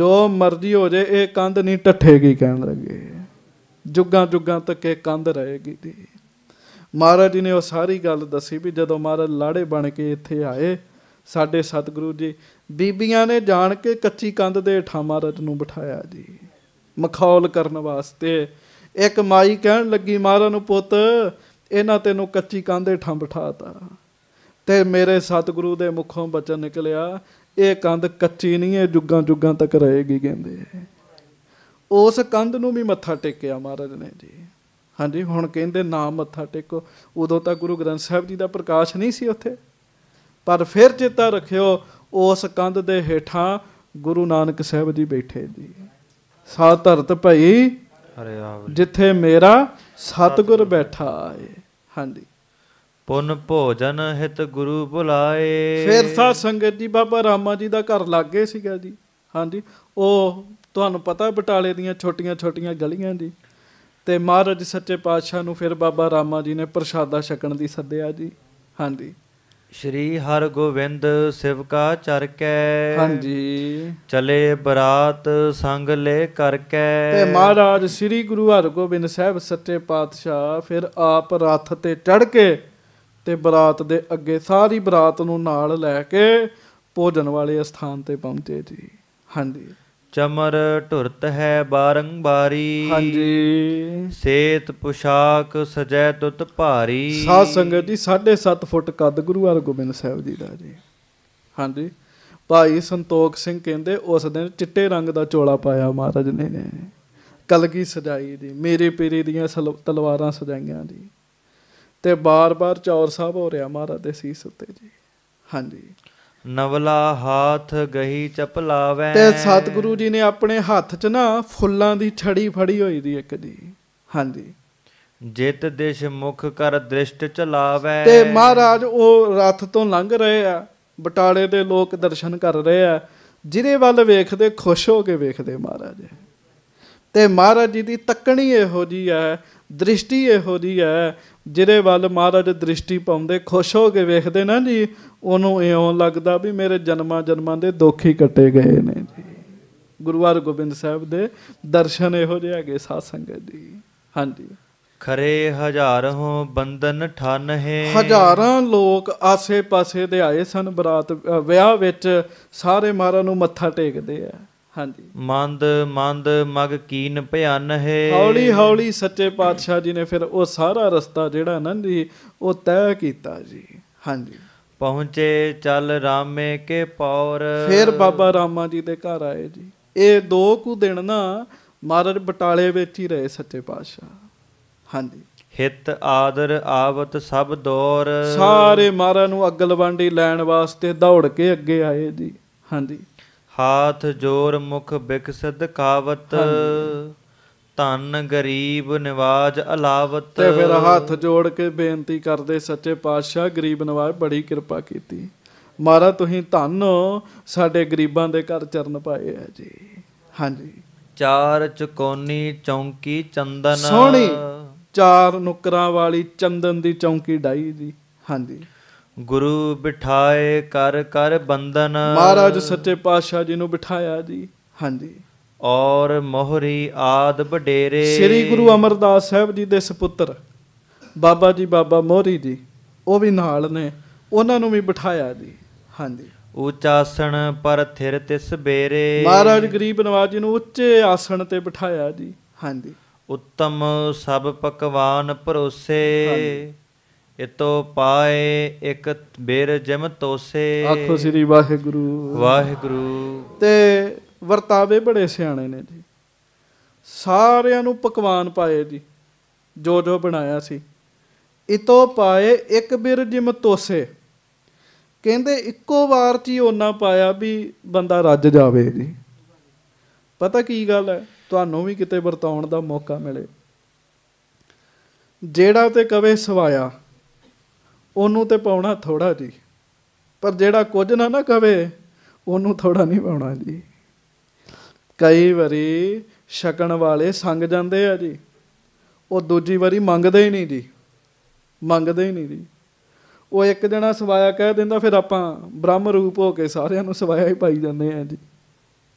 ਜੋ ਮਰਜ਼ੀ ਹੋ ਜੇ ਇਹ ਕੰਧ ਨਹੀਂ ਟੱਠੇਗੀ ਕਹਿਣ ਲੱਗੇ ਜੁਗਾਂ ਜੁਗਾਂ ਤੱਕ ਇਹ ਕੰਧ ਰਹੇਗੀ ਦੀ ਮਹਾਰਾਜ ਜੀ ਨੇ ਉਹ ਸਾਰੀ ਗੱਲ ਦੱਸੀ ਵੀ ਜਦੋਂ ਮਹਾਰਾਜ ਲਾੜੇ ਬਣ ਕੇ ਇੱਥੇ ਆਏ ਸਾਡੇ ਸਤਿਗੁਰੂ ਜੀ ਬੀਬੀਆਂ ਨੇ ਜਾਣ ਕੇ ਕੱਚੀ ਕੰਧ ਦੇ ਠਾ ਮਹਾਰਾਜ ਨੂੰ ਬਿਠਾਇਆ ਜੀ ਮਖੌਲ ਕਰਨ ਵਾਸਤੇ ਇੱਕ ਮਾਈ ਕਹਿਣ ਲੱਗੀ ਮਹਾਰਾਜ ਨੂੰ ਪੁੱਤ ਇਹਨਾਂ ਤੈਨੂੰ ਕੱਚੀ ਕੰਧ ਦੇ ਠਾ ਬਿਠਾਤਾ ਤੇ ਮੇਰੇ ਸਤਿਗੁਰੂ ਦੇ ਮੁਖੋਂ ਬਚਨ ਨਿਕਲਿਆ ਇਹ ਕੰਧ ਕੱਚੀ ਨਹੀਂ ਹੈ ਜੁਗਾਂ ਜੁਗਾਂ ਤੱਕ ਰਹੇਗੀ ਕਹਿੰਦੇ ਉਸ ਕੰਧ ਨੂੰ ਵੀ ਮੱਥਾ ਟੇਕਿਆ ਮਹਾਰਾਜ ਨੇ ਜੀ ਹਾਂਜੀ ਹੁਣ ਕਹਿੰਦੇ ਨਾਮ ਮੱਥਾ ਟੇਕੋ ਉਦੋਂ ਤਾਂ ਗੁਰੂ ਗ੍ਰੰਥ ਸਾਹਿਬ ਜੀ ਦਾ ਪ੍ਰਕਾਸ਼ ਨਹੀਂ ਸੀ ਉੱਥੇ ਪਰ ਫਿਰ ਚੇਤਾ ਰੱਖਿਓ ਉਸ ਕੰਧ ਦੇ ਹੇਠਾਂ ਗੁਰੂ ਨਾਨਕ ਸਾਹਿਬ ਜੀ ਬੈਠੇ ਜੀ ਸਾ ਧਰਤ ਭਈ ਆਵ ਜਿੱਥੇ ਮੇਰਾ ਸਤਗੁਰ ਬੈਠਾ ਹੈ ਹਾਂਜੀ ਪੁਨ ਭੋਜਨ ਹਿਤ ਗੁਰੂ ਬੁਲਾਏ ਫਿਰ ਸਾ ਸੰਗਤ ਜੀ ਬਾਬਾ ਰਾਮਾ ਜੀ ਦਾ ਘਰ ਲੱਗੇ ਸੀਗਾ ਜੀ ਹਾਂਜੀ ਉਹ ਤੁਹਾਨੂੰ ਪਤਾ ਬਟਾਲੇ ਦੀਆਂ ਛੋਟੀਆਂ ਛੋਟੀਆਂ ਗਲੀਆਂ ਜੀ ਤੇ ਮਹਾਰਾਜ ਸੱਚੇ ਪਾਤਸ਼ਾਹ ਨੂੰ ਫਿਰ ਬਾਬਾ ਰਾਮਾ ਜੀ ਨੇ ਪ੍ਰਸ਼ਾਦਾ ਛਕਣ ਦੀ ਸੱਦਿਆ ਜੀ ਹਾਂਜੀ ਸ਼੍ਰੀ ਹਰ ਗੋਬਿੰਦ ਸਿਵਕਾ ਚਰਕੈ ਹਾਂਜੀ ਚਲੇ ਬਰਾਤ ਸੰਗ ਲੈ ਕਰਕੇ ਤੇ ਮਹਾਰਾਜ ਸ਼੍ਰੀ ਗੁਰੂ ਹਰਗੋਬਿੰਦ ਸਾਹਿਬ ਸੱਚੇ ਪਾਤਸ਼ਾਹ ਫਿਰ ਆਪ ਰੱਥ ਤੇ ਚੜ ਕੇ ਤੇ ਬਰਾਤ ਦੇ ਅੱਗੇ ਸਾਰੀ ਬਰਾਤ ਨੂੰ ਨਾਲ ਲੈ ਕੇ ਭੋਜਨ ਵਾਲੇ ਸਥਾਨ ਤੇ ਪਹੁੰਚੇ ਜੀ ਹਾਂਜੀ ਚਮਰ ਢੁਰਤ ਹੈ ਬਾਰੰਬਾਰੀ ਹਾਂਜੀ ਸੇਤ ਪੁਸ਼ਾਕ ਸਜੈ ਤੁਤ ਭਾਰੀ ਸਾਧ ਸੰਗਤ ਜੀ 7.5 ਫੁੱਟ ਕੱਦ ਗੁਰੂ ਹਰਗੋਬਿੰਦ ਸਾਹਿਬ ਜੀ ਦਾ ਜੀ ਹਾਂਜੀ ਭਾਈ ਸੰਤੋਖ ਸਿੰਘ ਕਹਿੰਦੇ ਉਸ ਦਿਨ ਚਿੱਟੇ ਰੰਗ ਦਾ ਚੋਲਾ ਪਾਇਆ ਮਹਾਰਾਜ ਨੇ ਨੇ ਕਲਗੀ ਸਜਾਈ ਦੀ ਮੇਰੇ ਪੇਰੇ ਦੀਆਂ ਤਲਵਾਰਾਂ ਸਜਾਈਆਂ ਦੀ ਤੇ ਬਾਰ-ਬਾਰ ਚੌਰ ਸਾਹਿਬ ਹੋ ਰਿਹਾ ਮਹਾਰਾਜ ਦੇ ਸੀਸ ਉੱਤੇ ਜੀ ਹਾਂਜੀ ਨਵਲਾ ਹਾਥ ਗਹੀ ਚਪਲਾਵੇ ਤੇ ਸਤਿਗੁਰੂ ਜੀ ਨੇ ਆਪਣੇ ਹੱਥ 'ਚ ਨਾ ਫੁੱਲਾਂ ਦੀ ਛੜੀ ਫੜੀ ਹੋਈ ਦੀ ਇੱਕ ਜੀ ਹਾਂਜੀ ਜਿਤ ਦਿਸ਼ ਮੁਖ ਕਰ ਦ੍ਰਿਸ਼ਟ ਚਲਾਵੇ ਤੇ ਮਹਾਰਾਜ ਉਹ ਰਥ ਤੋਂ ਲੰਘ ਰਹੇ ਆ ਬਟਾਲੇ ਦੇ ਲੋਕ ਦਰਸ਼ਨ ਕਰ ਰਹੇ ਆ ਜਿਹਦੇ ਵੱਲ ਵੇਖਦੇ ਖੁਸ਼ ਹੋ ਕੇ ਵੇਖਦੇ ਮਹਾਰਾਜ ਤੇ ਮਹਾਰਾਜ ਜੀ ਦੀ ਤੱਕਣੀ ਇਹੋ ਜੀ ਹੈ ਦ੍ਰਿਸ਼ਟੀ ਇਹੋ ਜੀ ਹੈ ਜਿਹਦੇ ਵੱਲ ਮਹਾਰਾਜ ਦ੍ਰਿਸ਼ਟੀ ਪਾਉਂਦੇ ਖੁਸ਼ ਹੋ ਕੇ ਵੇਖਦੇ ਨਾ ਜੀ ਉਹਨੂੰ ਇਉਂ ਲੱਗਦਾ ਵੀ ਮੇਰੇ ਜਨਮਾਂ ਜਨਮਾਂ ਦੇ ਦੁੱਖ ਹੀ ਕੱਟੇ ਗਏ ਨੇ ਜੀ ਗੁਰੂ ਗੋਬਿੰਦ ਸਾਹਿਬ ਦੇ ਦਰਸ਼ਨ ਇਹੋ ਜਿਹੇ ਹੈਗੇ ਸਾਧ ਸੰਗਤ ਜੀ ਹਾਂਜੀ ਖਰੇ ਹਜ਼ਾਰ ਹੋ ਬੰਦਨ ਠਨ ਹੈ ਹਜ਼ਾਰਾਂ ਲੋਕ ਆਸੇ-ਪਾਸੇ ਦੇ ਆਏ ਸਨ ਬਰਾਤ ਵਿਆਹ ਵਿੱਚ ਸਾਰੇ ਮਾਰਾ ਨੂੰ ਮੱਥਾ ਟੇਕਦੇ ਆ ਹਾਂਜੀ ਮੰਦ ਮੰਦ ਮਗ ਕੀਨ ਭਿਆਨ ਹੈ ਹੌਲੀ ਹੌਲੀ ਸੱਚੇ ਪਾਤਸ਼ਾਹ ਜੀ ਨੇ ਫਿਰ ਉਹ ਸਾਰਾ ਰਸਤਾ ਜਿਹੜਾ ਨਾ ਜੀ ਉਹ ਤੈਅ ਕੀਤਾ ਜੀ ਹਾਂਜੀ ਪਹੁੰਚੇ ਚੱਲ ਰਾਮੇ ਕੇ ਪੌਰ ਫਿਰ ਬਾਬਾ ਰਾਮਾ ਜੀ ਦੇ ਘਰ ਆਏ ਜੀ ਇਹ ਦੋ ਕੁ ਦਿਨ ਨਾ ਮਹਾਰਾਜ ਬਟਾਲੇ ਵਿੱਚ ਹੀ ਰਹੇ ਸੱਚੇ ਪਾਤਸ਼ਾਹ ਹਾਂਜੀ ਹਿਤ ਆਦਰ ਆਵਤ ਸਭ ਦੌਰ ਸਾਰੇ ਮਹਾਰਾਜ ਨੂੰ ਅਗਲਵੰਡੀ ਲੈਣ ਵਾਸਤੇ ਦੌੜ ਕੇ ਅੱਗੇ ਆਏ ਜੀ ਹਾਂਜੀ ਹਾਥ ਜੋਰ ਮੁਖ ਬਿਕਸਦ ਕਾਵਤ ਧਨ ਗਰੀਬ ਨਿਵਾਜ ਅਲਾਵਤ ਤੇ ਫਿਰ ਹੱਥ ਜੋੜ ਕੇ ਬੇਨਤੀ ਕਰਦੇ ਸੱਚੇ ਪਾਤਸ਼ਾਹ ਗਰੀਬ ਨਿਵਾਜ ਬੜੀ ਕਿਰਪਾ ਕੀਤੀ ਮਾਰਾ ਤੁਸੀਂ ਧੰਨ ਸਾਡੇ ਗਰੀਬਾਂ ਦੇ ਘਰ ਚਰਨ ਪਾਏ ਆ ਜੀ ਹਾਂਜੀ ਚਾਰ ਚਕੋਨੀ ਚੌਂਕੀ ਚੰਦਨ ਸੋਹਣੀ ਚਾਰ ਨੁਕਰਾਂ ਵਾਲੀ ਚੰਦਨ ਦੀ ਚੌਂਕੀ ਡਾਈ ਜੀ ਹਾਂਜੀ ਗੁਰੂ ਬਿਠਾਏ ਕਰ ਕਰ ਬੰਦਨ ਮਹਾਰਾਜ ਸੱਚੇ ਪਾਤਸ਼ਾਹ ਜੀ ਨੂੰ ਬਿਠਾਇਆ ਜੀ ਹਾਂਜੀ ਔਰ ਮੋਹਰੀ ਆਦ ਬਡੇਰੇ ਸ੍ਰੀ ਗੁਰੂ ਅਮਰਦਾਸ ਸਾਹਿਬ ਜੀ ਦੇ ਸੁਪੁੱਤਰ ਬਾਬਾ ਜੀ ਬਾਬਾ ਮੋਹਰੀ ਜੀ ਉਹ ਵੀ ਨਾਲ ਨੇ ਉਹਨਾਂ ਨੂੰ ਵੀ ਬਿਠਾਇਆ ਜੀ ਹਾਂਜੀ ਉਚਾਸਣ ਪਰ ਥਿਰ ਤਿਸ ਬੇਰੇ ਮਹਾਰਾਜ ਗਰੀਬ ਨਵਾਜ ਜੀ ਨੂੰ ਉੱਚੇ ਆਸਣ ਤੇ ਬਿਠਾਇਆ ਜੀ ਹਾਂਜੀ ਉੱਤਮ ਸਭ ਪਕਵਾਨ ਪਰੋਸੇ ਇਤੋ ਪਾਏ ਇੱਕ ਬੇਰ ਜਮ ਤੋਸੇ ਆਖੋ ਸ੍ਰੀ ਵਾਹਿਗੁਰੂ ਵਾਹਿਗੁਰੂ ਤੇ ਵਰਤਾਵੇ ਬੜੇ ਸਿਆਣੇ ਨੇ ਜੀ ਸਾਰਿਆਂ ਨੂੰ ਪਕਵਾਨ ਪਾਏ ਜੀ ਜੋ ਜੋ ਬਣਾਇਆ ਸੀ ਇਤੋ ਪਾਏ ਇੱਕ ਬੇਰ ਜਮ ਤੋਸੇ ਕਹਿੰਦੇ ਇੱਕੋ ਵਾਰ ਚ ਹੀ ਉਹਨਾਂ ਪਾਇਆ ਵੀ ਬੰਦਾ ਰੱਜ ਜਾਵੇ ਜੀ ਪਤਾ ਕੀ ਗੱਲ ਹੈ ਤੁਹਾਨੂੰ ਵੀ ਕਿਤੇ ਵਰਤਾਉਣ ਦਾ ਮੌਕਾ ਮਿਲੇ ਜਿਹੜਾ ਤੇ ਕਵੇ ਸਵਾਇਆ ਉਹਨੂੰ ਤੇ ਪਾਉਣਾ ਥੋੜਾ ਜੀ ਪਰ ਜਿਹੜਾ ਕੁਝ ਨਾ ਨਾ ਕਵੇ ਉਹਨੂੰ ਥੋੜਾ ਨਹੀਂ ਪਾਉਣਾ ਜੀ ਕਈ ਵਾਰੀ ਛਕਣ ਵਾਲੇ ਸੰਗ ਜਾਂਦੇ ਆ ਜੀ ਉਹ ਦੂਜੀ ਵਾਰੀ ਮੰਗਦੇ ਹੀ ਨਹੀਂ ਜੀ ਮੰਗਦੇ ਹੀ ਨਹੀਂ ਜੀ ਉਹ ਇੱਕ ਜਣਾ ਸਵਾਇਆ ਕਹਿ ਦਿੰਦਾ ਫਿਰ ਆਪਾਂ ਬ੍ਰਹਮ ਰੂਪ ਹੋ ਕੇ ਸਾਰਿਆਂ ਨੂੰ ਸਵਾਇਆ ਹੀ ਪਾਈ ਜਾਂਦੇ ਆ ਜੀ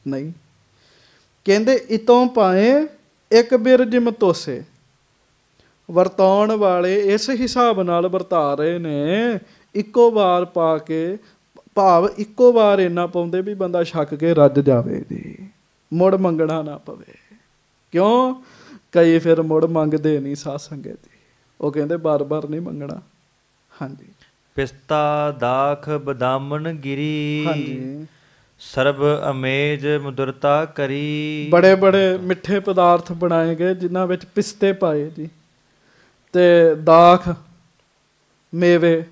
ਨਹੀਂ ਕਹਿੰਦੇ ਇਤੋਂ ਪਾਏ ਇੱਕ ਬਿਰਜਮ ਤੋਸੇ ਵਰਤਾਉਣ ਵਾਲੇ ਇਸ ਹਿਸਾਬ ਨਾਲ ਵਰਤਾ ਰਹੇ ਨੇ ਇੱਕੋ ਵਾਰ ਪਾ ਕੇ ਭਾਵ ਇੱਕੋ ਵਾਰ ਇਹਨਾਂ ਪਾਉਂਦੇ ਵੀ ਬੰਦਾ ਛੱਕ ਕੇ ਰੱਜ ਜਾਵੇ ਜੀ ਮੁੜ ਮੰਗਣਾ ਨਾ ਪਵੇ ਕਿਉਂ ਕਈ ਫਿਰ ਮੁੜ ਮੰਗਦੇ ਨਹੀਂ ਸਾਧ ਸੰਗਤ ਜੀ ਉਹ ਕਹਿੰਦੇ ਬਾਰ-ਬਾਰ ਨਹੀਂ ਮੰਗਣਾ ਹਾਂਜੀ ਪਿਸਤਾ ਦਾਖ ਬਦਾਮਨ ਗਿਰੀ ਹਾਂਜੀ ਸਰਬ ਅਮੇਜ ਮੁਦਰਤਾ ਕਰੀ ਬੜੇ ਬੜੇ ਮਿੱਠੇ ਪਦਾਰਥ ਬਣਾਏ ਗਏ ਜਿਨ੍ਹਾਂ ਵਿੱਚ ਪਿਸਤੇ ਪਾਏ ਜੀ ਤੇ ਦਾਖ ਮੇਵੇ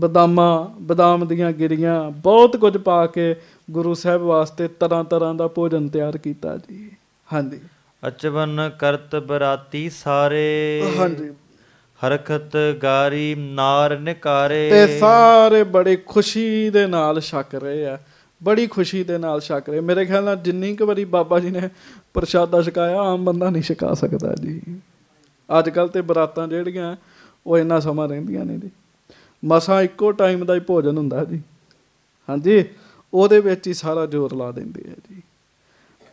ਬਦਾਮਾ ਬਦਾਮ ਦੀਆਂ ਗਿਰੀਆਂ ਬਹੁਤ ਕੁਝ ਪਾ ਕੇ ਗੁਰੂ ਸਾਹਿਬ ਵਾਸਤੇ ਤਰ੍ਹਾਂ ਤਰ੍ਹਾਂ ਦਾ ਭੋਜਨ ਤਿਆਰ ਕੀਤਾ ਜੀ ਹਾਂਜੀ ਅਚਵਨ ਕਰਤ ਬਰਾਤੀ ਸਾਰੇ ਹਾਂਜੀ ਹਰਖਤ ਗਾਰੀ ਨਾਰ ਨਿਕਾਰੇ ਤੇ ਸਾਰੇ ਬੜੇ ਖੁਸ਼ੀ ਦੇ ਨਾਲ ਛਕ ਰਹੇ ਆ ਬੜੀ ਖੁਸ਼ੀ ਦੇ ਨਾਲ ਛਕ ਰਹੇ ਮੇਰੇ ਖਿਆਲ ਨਾਲ ਜਿੰਨੀ ਕੁ ਵਾਰੀ ਬਾਬਾ ਜੀ ਨੇ ਪ੍ਰਸ਼ਾਦਾ ਛਕਾਇਆ ਆਮ ਬੰਦਾ ਨਹੀਂ ਛਕਾ ਸਕਦਾ ਜੀ ਅੱਜ ਕੱਲ ਤੇ ਬਰਾਤਾਂ ਜਿਹੜੀਆਂ ਉਹ ਇੰਨਾ ਸਮਾਂ ਰਹਿੰਦੀਆਂ ਨਹੀਂ ਜੀ ਮਸਾਂ ਇੱਕੋ ਟਾਈਮ ਦਾ ਹੀ ਭੋਜਨ ਹੁੰਦਾ ਜੀ ਹਾਂਜੀ ਉਹਦੇ ਵਿੱਚ ਹੀ ਸਾਰਾ ਜ਼ੋਰ ਲਾ ਦਿੰਦੇ ਆ ਜੀ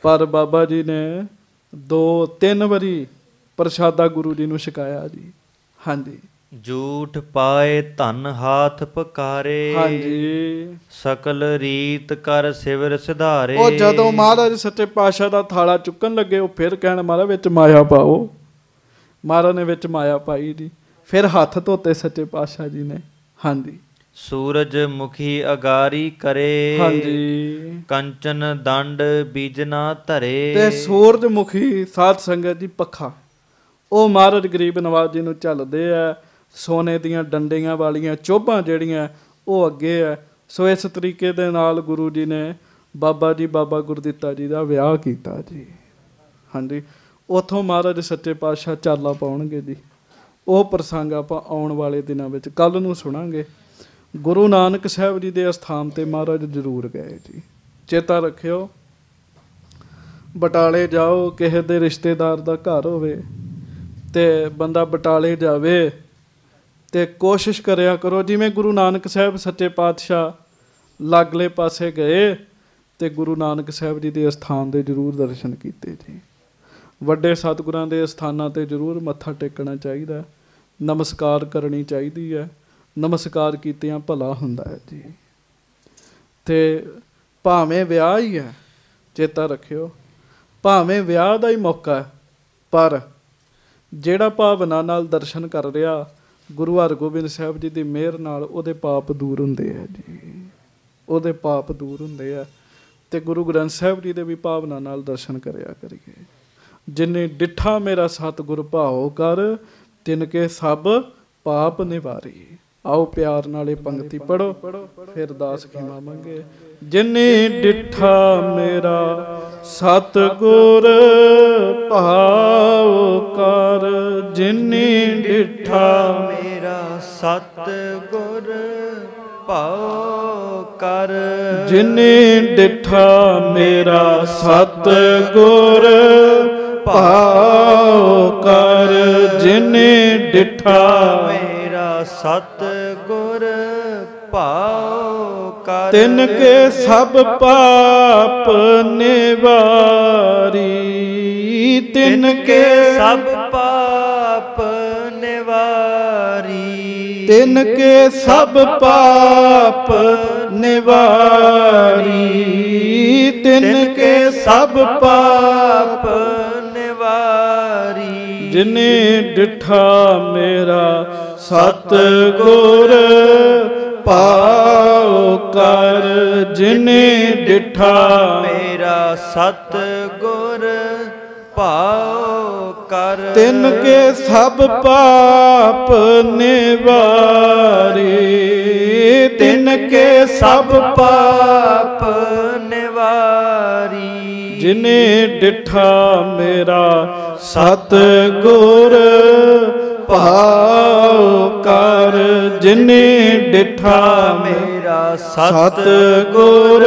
ਪਰ ਬਾਬਾ ਜੀ ਨੇ ਦੋ ਤਿੰਨ ਵਾਰੀ ਪ੍ਰਸ਼ਾਦਾ ਗੁਰੂ ਜੀ ਨੂੰ ਸ਼ਿਕਾਇਆ ਜੀ ਹਾਂਜੀ ਝੂਠ ਪਾਏ ਧਨ ਹਾਥ ਪਕਾਰੇ ਹਾਂਜੀ ਸਕਲ ਰੀਤ ਕਰ ਸਿਵਰ ਸਿਧਾਰੇ ਉਹ ਜਦੋਂ ਮਹਾਰਾਜ ਸੱਚੇ ਪਾਤਸ਼ਾਹ ਦਾ ਥਾਲਾ ਚੁੱਕਣ ਲੱਗੇ ਉਹ ਫਿਰ ਕਹਿਣ ਮਹਾਰਾਜ ਵਿੱਚ ਮਾਇਆ ਪਾਓ ਮਹਾਰਾਜ ਨੇ ਵਿੱਚ ਮਾਇਆ ਪਾਈ ਜੀ ਫਿਰ ਹੱਥ ਧੋਤੇ ਸੱਚੇ ਪਾਤਸ਼ਾਹ ਜੀ ਨੇ ਹਾਂਜੀ ਸੂਰਜ ਮੁਖੀ ਅਗਾਰੀ ਕਰੇ ਹਾਂਜੀ ਕੰਚਨ ਦੰਡ ਬੀਜਨਾ ਧਰੇ ਤੇ ਸੂਰਜ ਮੁਖੀ ਸਾਧ ਸੰਗਤ ਦੀ ਪੱਖਾ ਉਹ ਮਹਾਰਾਜ ਗਰੀਬ ਨਵਾਜ਼ ਜੀ ਨੂੰ ਚੱਲਦੇ ਆ ਸੋਨੇ ਦੀਆਂ ਡੰਡੀਆਂ ਵਾਲੀਆਂ ਚੋਭਾਂ ਜਿਹੜੀਆਂ ਉਹ ਅੱਗੇ ਆ ਸੋ ਇਸ ਤਰੀਕੇ ਦੇ ਨਾਲ ਗੁਰੂ ਜੀ ਨੇ ਬਾਬਾ ਜੀ ਬਾਬਾ ਗੁਰਦਿੱਤਾ ਜੀ ਦਾ ਵਿਆਹ ਕੀਤਾ ਜੀ ਹਾਂਜੀ ਉਥੋਂ ਮਹਾਰਾਜ ਸੱਚੇ ਪਾਤਸ਼ਾਹ ਚਾਲਾ ਪਾਉਣਗੇ ਜੀ ਉਹ ਪ੍ਰਸੰਗ ਆਪਾਂ ਆਉਣ ਵਾਲੇ ਦਿਨਾਂ ਵਿੱਚ ਕੱਲ ਨੂੰ ਸੁਣਾਂਗੇ ਗੁਰੂ ਨਾਨਕ ਸਾਹਿਬ ਜੀ ਦੇ ਅਸਥਾਨ ਤੇ ਮਹਾਰਾਜ ਜ਼ਰੂਰ ਗਏ ਜੀ ਚੇਤਾ ਰੱਖਿਓ ਬਟਾਲੇ ਜਾਓ ਕਿਸੇ ਦੇ ਰਿਸ਼ਤੇਦਾਰ ਦਾ ਘਰ ਹੋਵੇ ਤੇ ਬੰਦਾ ਬਟਾਲੇ ਜਾਵੇ ਤੇ ਕੋਸ਼ਿਸ਼ ਕਰਿਆ ਕਰੋ ਜਿਵੇਂ ਗੁਰੂ ਨਾਨਕ ਸਾਹਿਬ ਸੱਚੇ ਪਾਤਸ਼ਾਹ ਲਾਗਲੇ ਪਾਸੇ ਗਏ ਤੇ ਗੁਰੂ ਨਾਨਕ ਸਾਹਿਬ ਜੀ ਦੇ ਅਸਥਾਨ ਦੇ ਜ਼ਰੂਰ ਦਰਸ਼ਨ ਕੀਤੇ ਜੀ ਵੱਡੇ ਸਤਿਗੁਰਾਂ ਦੇ ਸਥਾਨਾਂ ਤੇ ਜ਼ਰੂਰ ਮੱਥਾ ਟੇਕਣਾ ਚਾਹੀਦਾ ਨਮਸਕਾਰ ਕਰਨੀ ਚਾਹੀਦੀ ਹੈ ਨਮਸਕਾਰ ਕੀਤਿਆਂ ਭਲਾ ਹੁੰਦਾ ਹੈ ਜੀ ਤੇ ਭਾਵੇਂ ਵਿਆਹ ਹੀ ਹੈ ਚੇਤਾ ਰੱਖਿਓ ਭਾਵੇਂ ਵਿਆਹ ਦਾ ਹੀ ਮੌਕਾ ਹੈ ਪਰ ਜਿਹੜਾ ਭਾਵਨਾ ਨਾਲ ਦਰਸ਼ਨ ਕਰ ਰਿਹਾ ਗੁਰੂ ਹਰਗੋਬਿੰਦ ਸਾਹਿਬ ਜੀ ਦੀ ਮਿਹਰ ਨਾਲ ਉਹਦੇ ਪਾਪ ਦੂਰ ਹੁੰਦੇ ਆ ਜੀ ਉਹਦੇ ਪਾਪ ਦੂਰ ਹੁੰਦੇ ਆ ਤੇ ਗੁਰੂ ਗ੍ਰੰਥ ਸਾਹਿਬ ਜੀ ਦੇ ਵੀ ਭਾਵਨਾ ਨਾਲ ਦਰਸ਼ਨ ਕਰਿਆ ਕਰੀਏ ਜਿਨੇ ਡਿਠਾ ਮੇਰਾ ਗੁਰ ਭਾਉ ਕਰ ਤਿਨ ਕੇ ਸਭ ਪਾਪ ਨਿਵਾਰੀ ਆਓ ਪਿਆਰ ਨਾਲ ਇਹ ਪੰਕਤੀ ਪੜੋ ਫਿਰ ਦਾਸ ਖਿਮਾ ਮੰਗੇ ਜਿਨੇ ਡਿਠਾ ਮੇਰਾ ਸਤਗੁਰ ਭਾਉ ਕਰ ਜਿਨੇ ਡਿਠਾ ਮੇਰਾ ਸਤਗੁਰ ਭਾਉ ਕਰ ਜਿਨੇ ਡਿਠਾ ਮੇਰਾ ਸਤਗੁਰ ਭਾਉ ਕਰ ਜਿਨੇ ਡਿਠਾ ਮੇਰਾ ਸਤ ਗੁਰ ਭਾਉ ਕਰ ਤਿਨ ਕੇ ਸਭ ਪਾਪ ਨਿਵਾਰੀ ਤਿਨ ਕੇ ਸਭ ਪਾਪ ਨਿਵਾਰੀ ਤਿਨ ਕੇ ਸਭ ਪਾਪ ਨਿਵਾਰੀ ਤਿਨ ਕੇ ਸਭ ਪਾਪ ਜਿਨੇ ਡਿਠਾ ਮੇਰਾ ਸਤ ਗੁਰ ਪਾਉ ਕਰ ਜਿਨੇ ਡਿਠਾ ਮੇਰਾ ਸਤ ਗੁਰ ਭਾਉ ਕਰ ਤਿਨ ਕੇ ਸਭ ਪਾਪ ਨਿਵਾਰੀ ਤਿਨ ਕੇ ਸਭ ਪਾਪ ਨਿਵਾਰੀ ਜਿਨੇ ਡਿਠਾ ਮੇਰਾ ਸਤ ਗੁਰ ਭਾਉ ਕਰ ਜਿਨੇ ਡਿਠਾ ਮੇਰਾ ਸਤ ਗੁਰ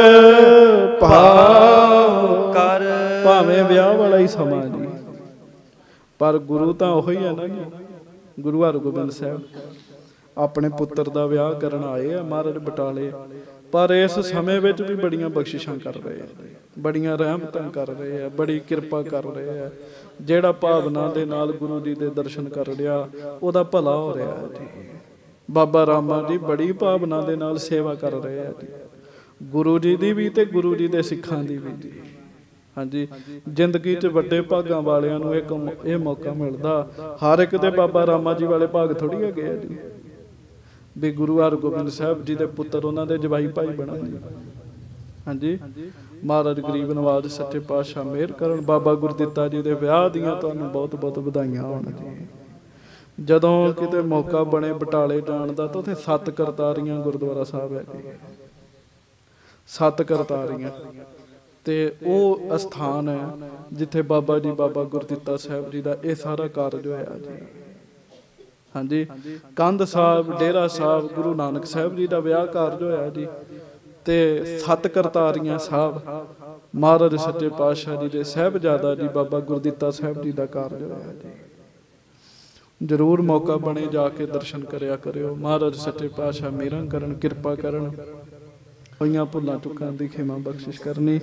ਭਾਉ ਕਰ ਭਾਵੇਂ ਵਿਆਹ ਵਾਲਾ ਹੀ ਸਮਾਂ ਜੀ ਪਰ ਗੁਰੂ ਤਾਂ ਉਹੀ ਹੈ ਨਾ ਜੀ ਗੁਰੂ ਹਰਗੋਬਿੰਦ ਸਾਹਿਬ ਆਪਣੇ ਪੁੱਤਰ ਦਾ ਵਿਆਹ ਕਰਨ ਆਏ ਆ ਮਹਾਰਾਜ ਬਟਾਲੇ ਪਰ ਇਸ ਸਮੇਂ ਵਿੱਚ ਵੀ ਬੜੀਆਂ ਬਖਸ਼ਿਸ਼ਾਂ ਕਰ ਰਹੇ ਆ ਬੜੀਆਂ ਰਹਿਮਤਾਂ ਕਰ ਰਹੇ ਆ ਬੜੀ ਕਿਰਪਾ ਕਰ ਰਹੇ ਆ ਜਿਹੜਾ ਭਾਵਨਾ ਦੇ ਨਾਲ ਗੁਰੂ ਜੀ ਦੇ ਦਰਸ਼ਨ ਕਰ ਰਿਹਾ ਉਹਦਾ ਭਲਾ ਹੋ ਰਿਹਾ ਹੈ ਜੀ ਬਾਬਾ ਰਾਮਾ ਜੀ ਬੜੀ ਭਾਵਨਾ ਦੇ ਨਾਲ ਸੇਵਾ ਕਰ ਰਹੇ ਆ ਜੀ ਗੁਰੂ ਜੀ ਦੀ ਵੀ ਤੇ ਗੁਰੂ ਜੀ ਦੇ ਸਿੱਖਾਂ ਦੀ ਵੀ ਜੀ ਹਾਂਜੀ ਜ਼ਿੰਦਗੀ 'ਚ ਵੱਡੇ ਭਾਗਾਂ ਵਾਲਿਆਂ ਨੂੰ ਇੱਕ ਇਹ ਮੌਕਾ ਮਿਲਦਾ ਹਰ ਇੱਕ ਦੇ ਬਾਬਾ ਰਾਮਾ ਜੀ ਵਾਲੇ ਭਾਗ ਥੋੜੀ ਹੈਗੇ ਆ ਜੀ ਵੀ ਗੁਰੂ ਹਰਗੋਬਿੰਦ ਸਾਹਿਬ ਜੀ ਦੇ ਪੁੱਤਰ ਉਹਨਾਂ ਦੇ ਜਵਾਈ ਭਾਈ ਬਣਨ ਜੀ ਹਾਂਜੀ ਮਹਾਰਾਜ ਗਰੀਬ ਨਵਾਜ਼ ਸੱਚੇ ਪਾਤਸ਼ਾਹ ਮਿਹਰ ਕਰਨ ਬਾਬਾ ਗੁਰਦਿੱਤਾ ਜੀ ਦੇ ਵਿਆਹ ਦੀਆਂ ਤੁਹਾਨੂੰ ਬਹੁਤ-ਬਹੁਤ ਵਧਾਈਆਂ ਹੋਣ ਜੀ ਜਦੋਂ ਕਿਤੇ ਮੌਕਾ ਬਣੇ ਬਟਾਲੇ ਜਾਣ ਦਾ ਤਾਂ ਉਥੇ ਸੱਤ ਕਰਤਾਰੀਆਂ ਗੁਰਦੁਆਰਾ ਸਾਹਿਬ ਹੈ ਜੀ ਸੱਤ ਕਰਤਾਰੀਆਂ ਤੇ ਉਹ ਸਥਾਨ ਹੈ ਜਿੱਥੇ ਬਾਬਾ ਜੀ ਬਾਬਾ ਗੁਰਦਿੱਤਾ ਸਾਹਿਬ ਜੀ ਦਾ ਇਹ ਸਾਰਾ ਕਾਰਜ ਹੋਇਆ ਜੀ ਹਾਂਜੀ ਕੰਧ ਸਾਹਿਬ ਡੇਰਾ ਸਾਹਿਬ ਗੁਰੂ ਨਾਨਕ ਸਾਹਿਬ ਜੀ ਦਾ ਵਿਆਹ ਕਾਰਜ ਹੋਇਆ ਜੀ ਤੇ ਸਤ ਕਰਤਾਰੀਆਂ ਸਾਹਿਬ ਮਹਾਰਾਜ ਸੱਚੇ ਪਾਤਸ਼ਾਹ ਜੀ ਦੇ ਸਹਿਬਜ਼ਾਦਾ ਜੀ ਬਾਬਾ ਗੁਰਦਿੱਤਾ ਸਾਹਿਬ ਜੀ ਦਾ ਕਾਰਜ ਹੋਇਆ ਜੀ ਜ਼ਰੂਰ ਮੌਕਾ ਬਣੇ ਜਾ ਕੇ ਦਰਸ਼ਨ ਕਰਿਆ ਕਰਿਓ ਮਹਾਰਾਜ ਸੱਚੇ ਪਾਤਸ਼ਾਹ ਮੇਰਾ ਕਰਨ ਕਿਰਪਾ ਕਰਨ ਹੋਈਆਂ ਭੁੱਲਾਂ ਚੁੱਕਾਂ ਦੀ ਖਿਮਾ ਬਖਸ਼ਿਸ਼ ਕਰਨੀ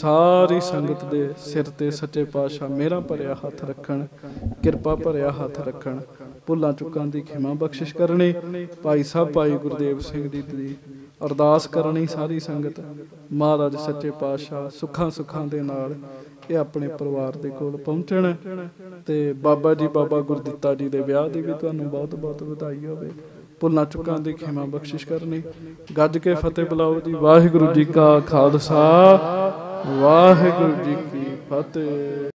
ਸਾਰੀ ਸੰਗਤ ਦੇ ਸਿਰ ਤੇ ਸੱਚੇ ਪਾਤਸ਼ਾਹ ਮੇਰਾ ਭਰਿਆ ਹੱਥ ਰੱਖਣ ਕਿਰਪਾ ਭਰਿਆ ਹੱਥ ਰੱਖਣ ਭੁੱਲਾਂ ਚੁੱਕਾਂ ਦੀ ਖਿਮਾ ਬਖਸ਼ਿਸ਼ ਕਰਨੀ ਭਾਈ ਸਾਹਿਬ ਭਾਈ ਗੁਰਦੇਵ ਸਿੰਘ ਜੀ ਦੀ ਅਰਦਾਸ ਕਰਨੀ ਸਾਰੀ ਸੰਗਤ ਮਹਾਰਾਜ ਸੱਚੇ ਪਾਤਸ਼ਾਹ ਸੁੱਖਾਂ ਸੁੱਖਾਂ ਦੇ ਨਾਲ ਇਹ ਆਪਣੇ ਪਰਿਵਾਰ ਦੇ ਕੋਲ ਪਹੁੰਚਣ ਤੇ ਬਾਬਾ ਜੀ ਬਾਬਾ ਗੁਰਦਿੱਤਾ ਜੀ ਦੇ ਵਿਆਹ ਦੀ ਵੀ ਤੁਹਾਨੂੰ ਬਹੁਤ ਬਹੁਤ ਵਧਾਈ ਹੋਵੇ ਪੁੱਲਾ ਚੁੱਕਾਂ ਦੀ ਖਿਮਾ ਬਖਸ਼ਿਸ਼ ਕਰਨੀ ਗੱਜ ਕੇ ਫਤਿਹ ਬੁਲਾਓ ਜੀ ਵਾਹਿਗੁਰੂ ਜੀ ਕਾ ਖਾਲਸਾ ਵਾਹਿਗੁਰੂ ਜੀ ਕੀ ਫਤਿਹ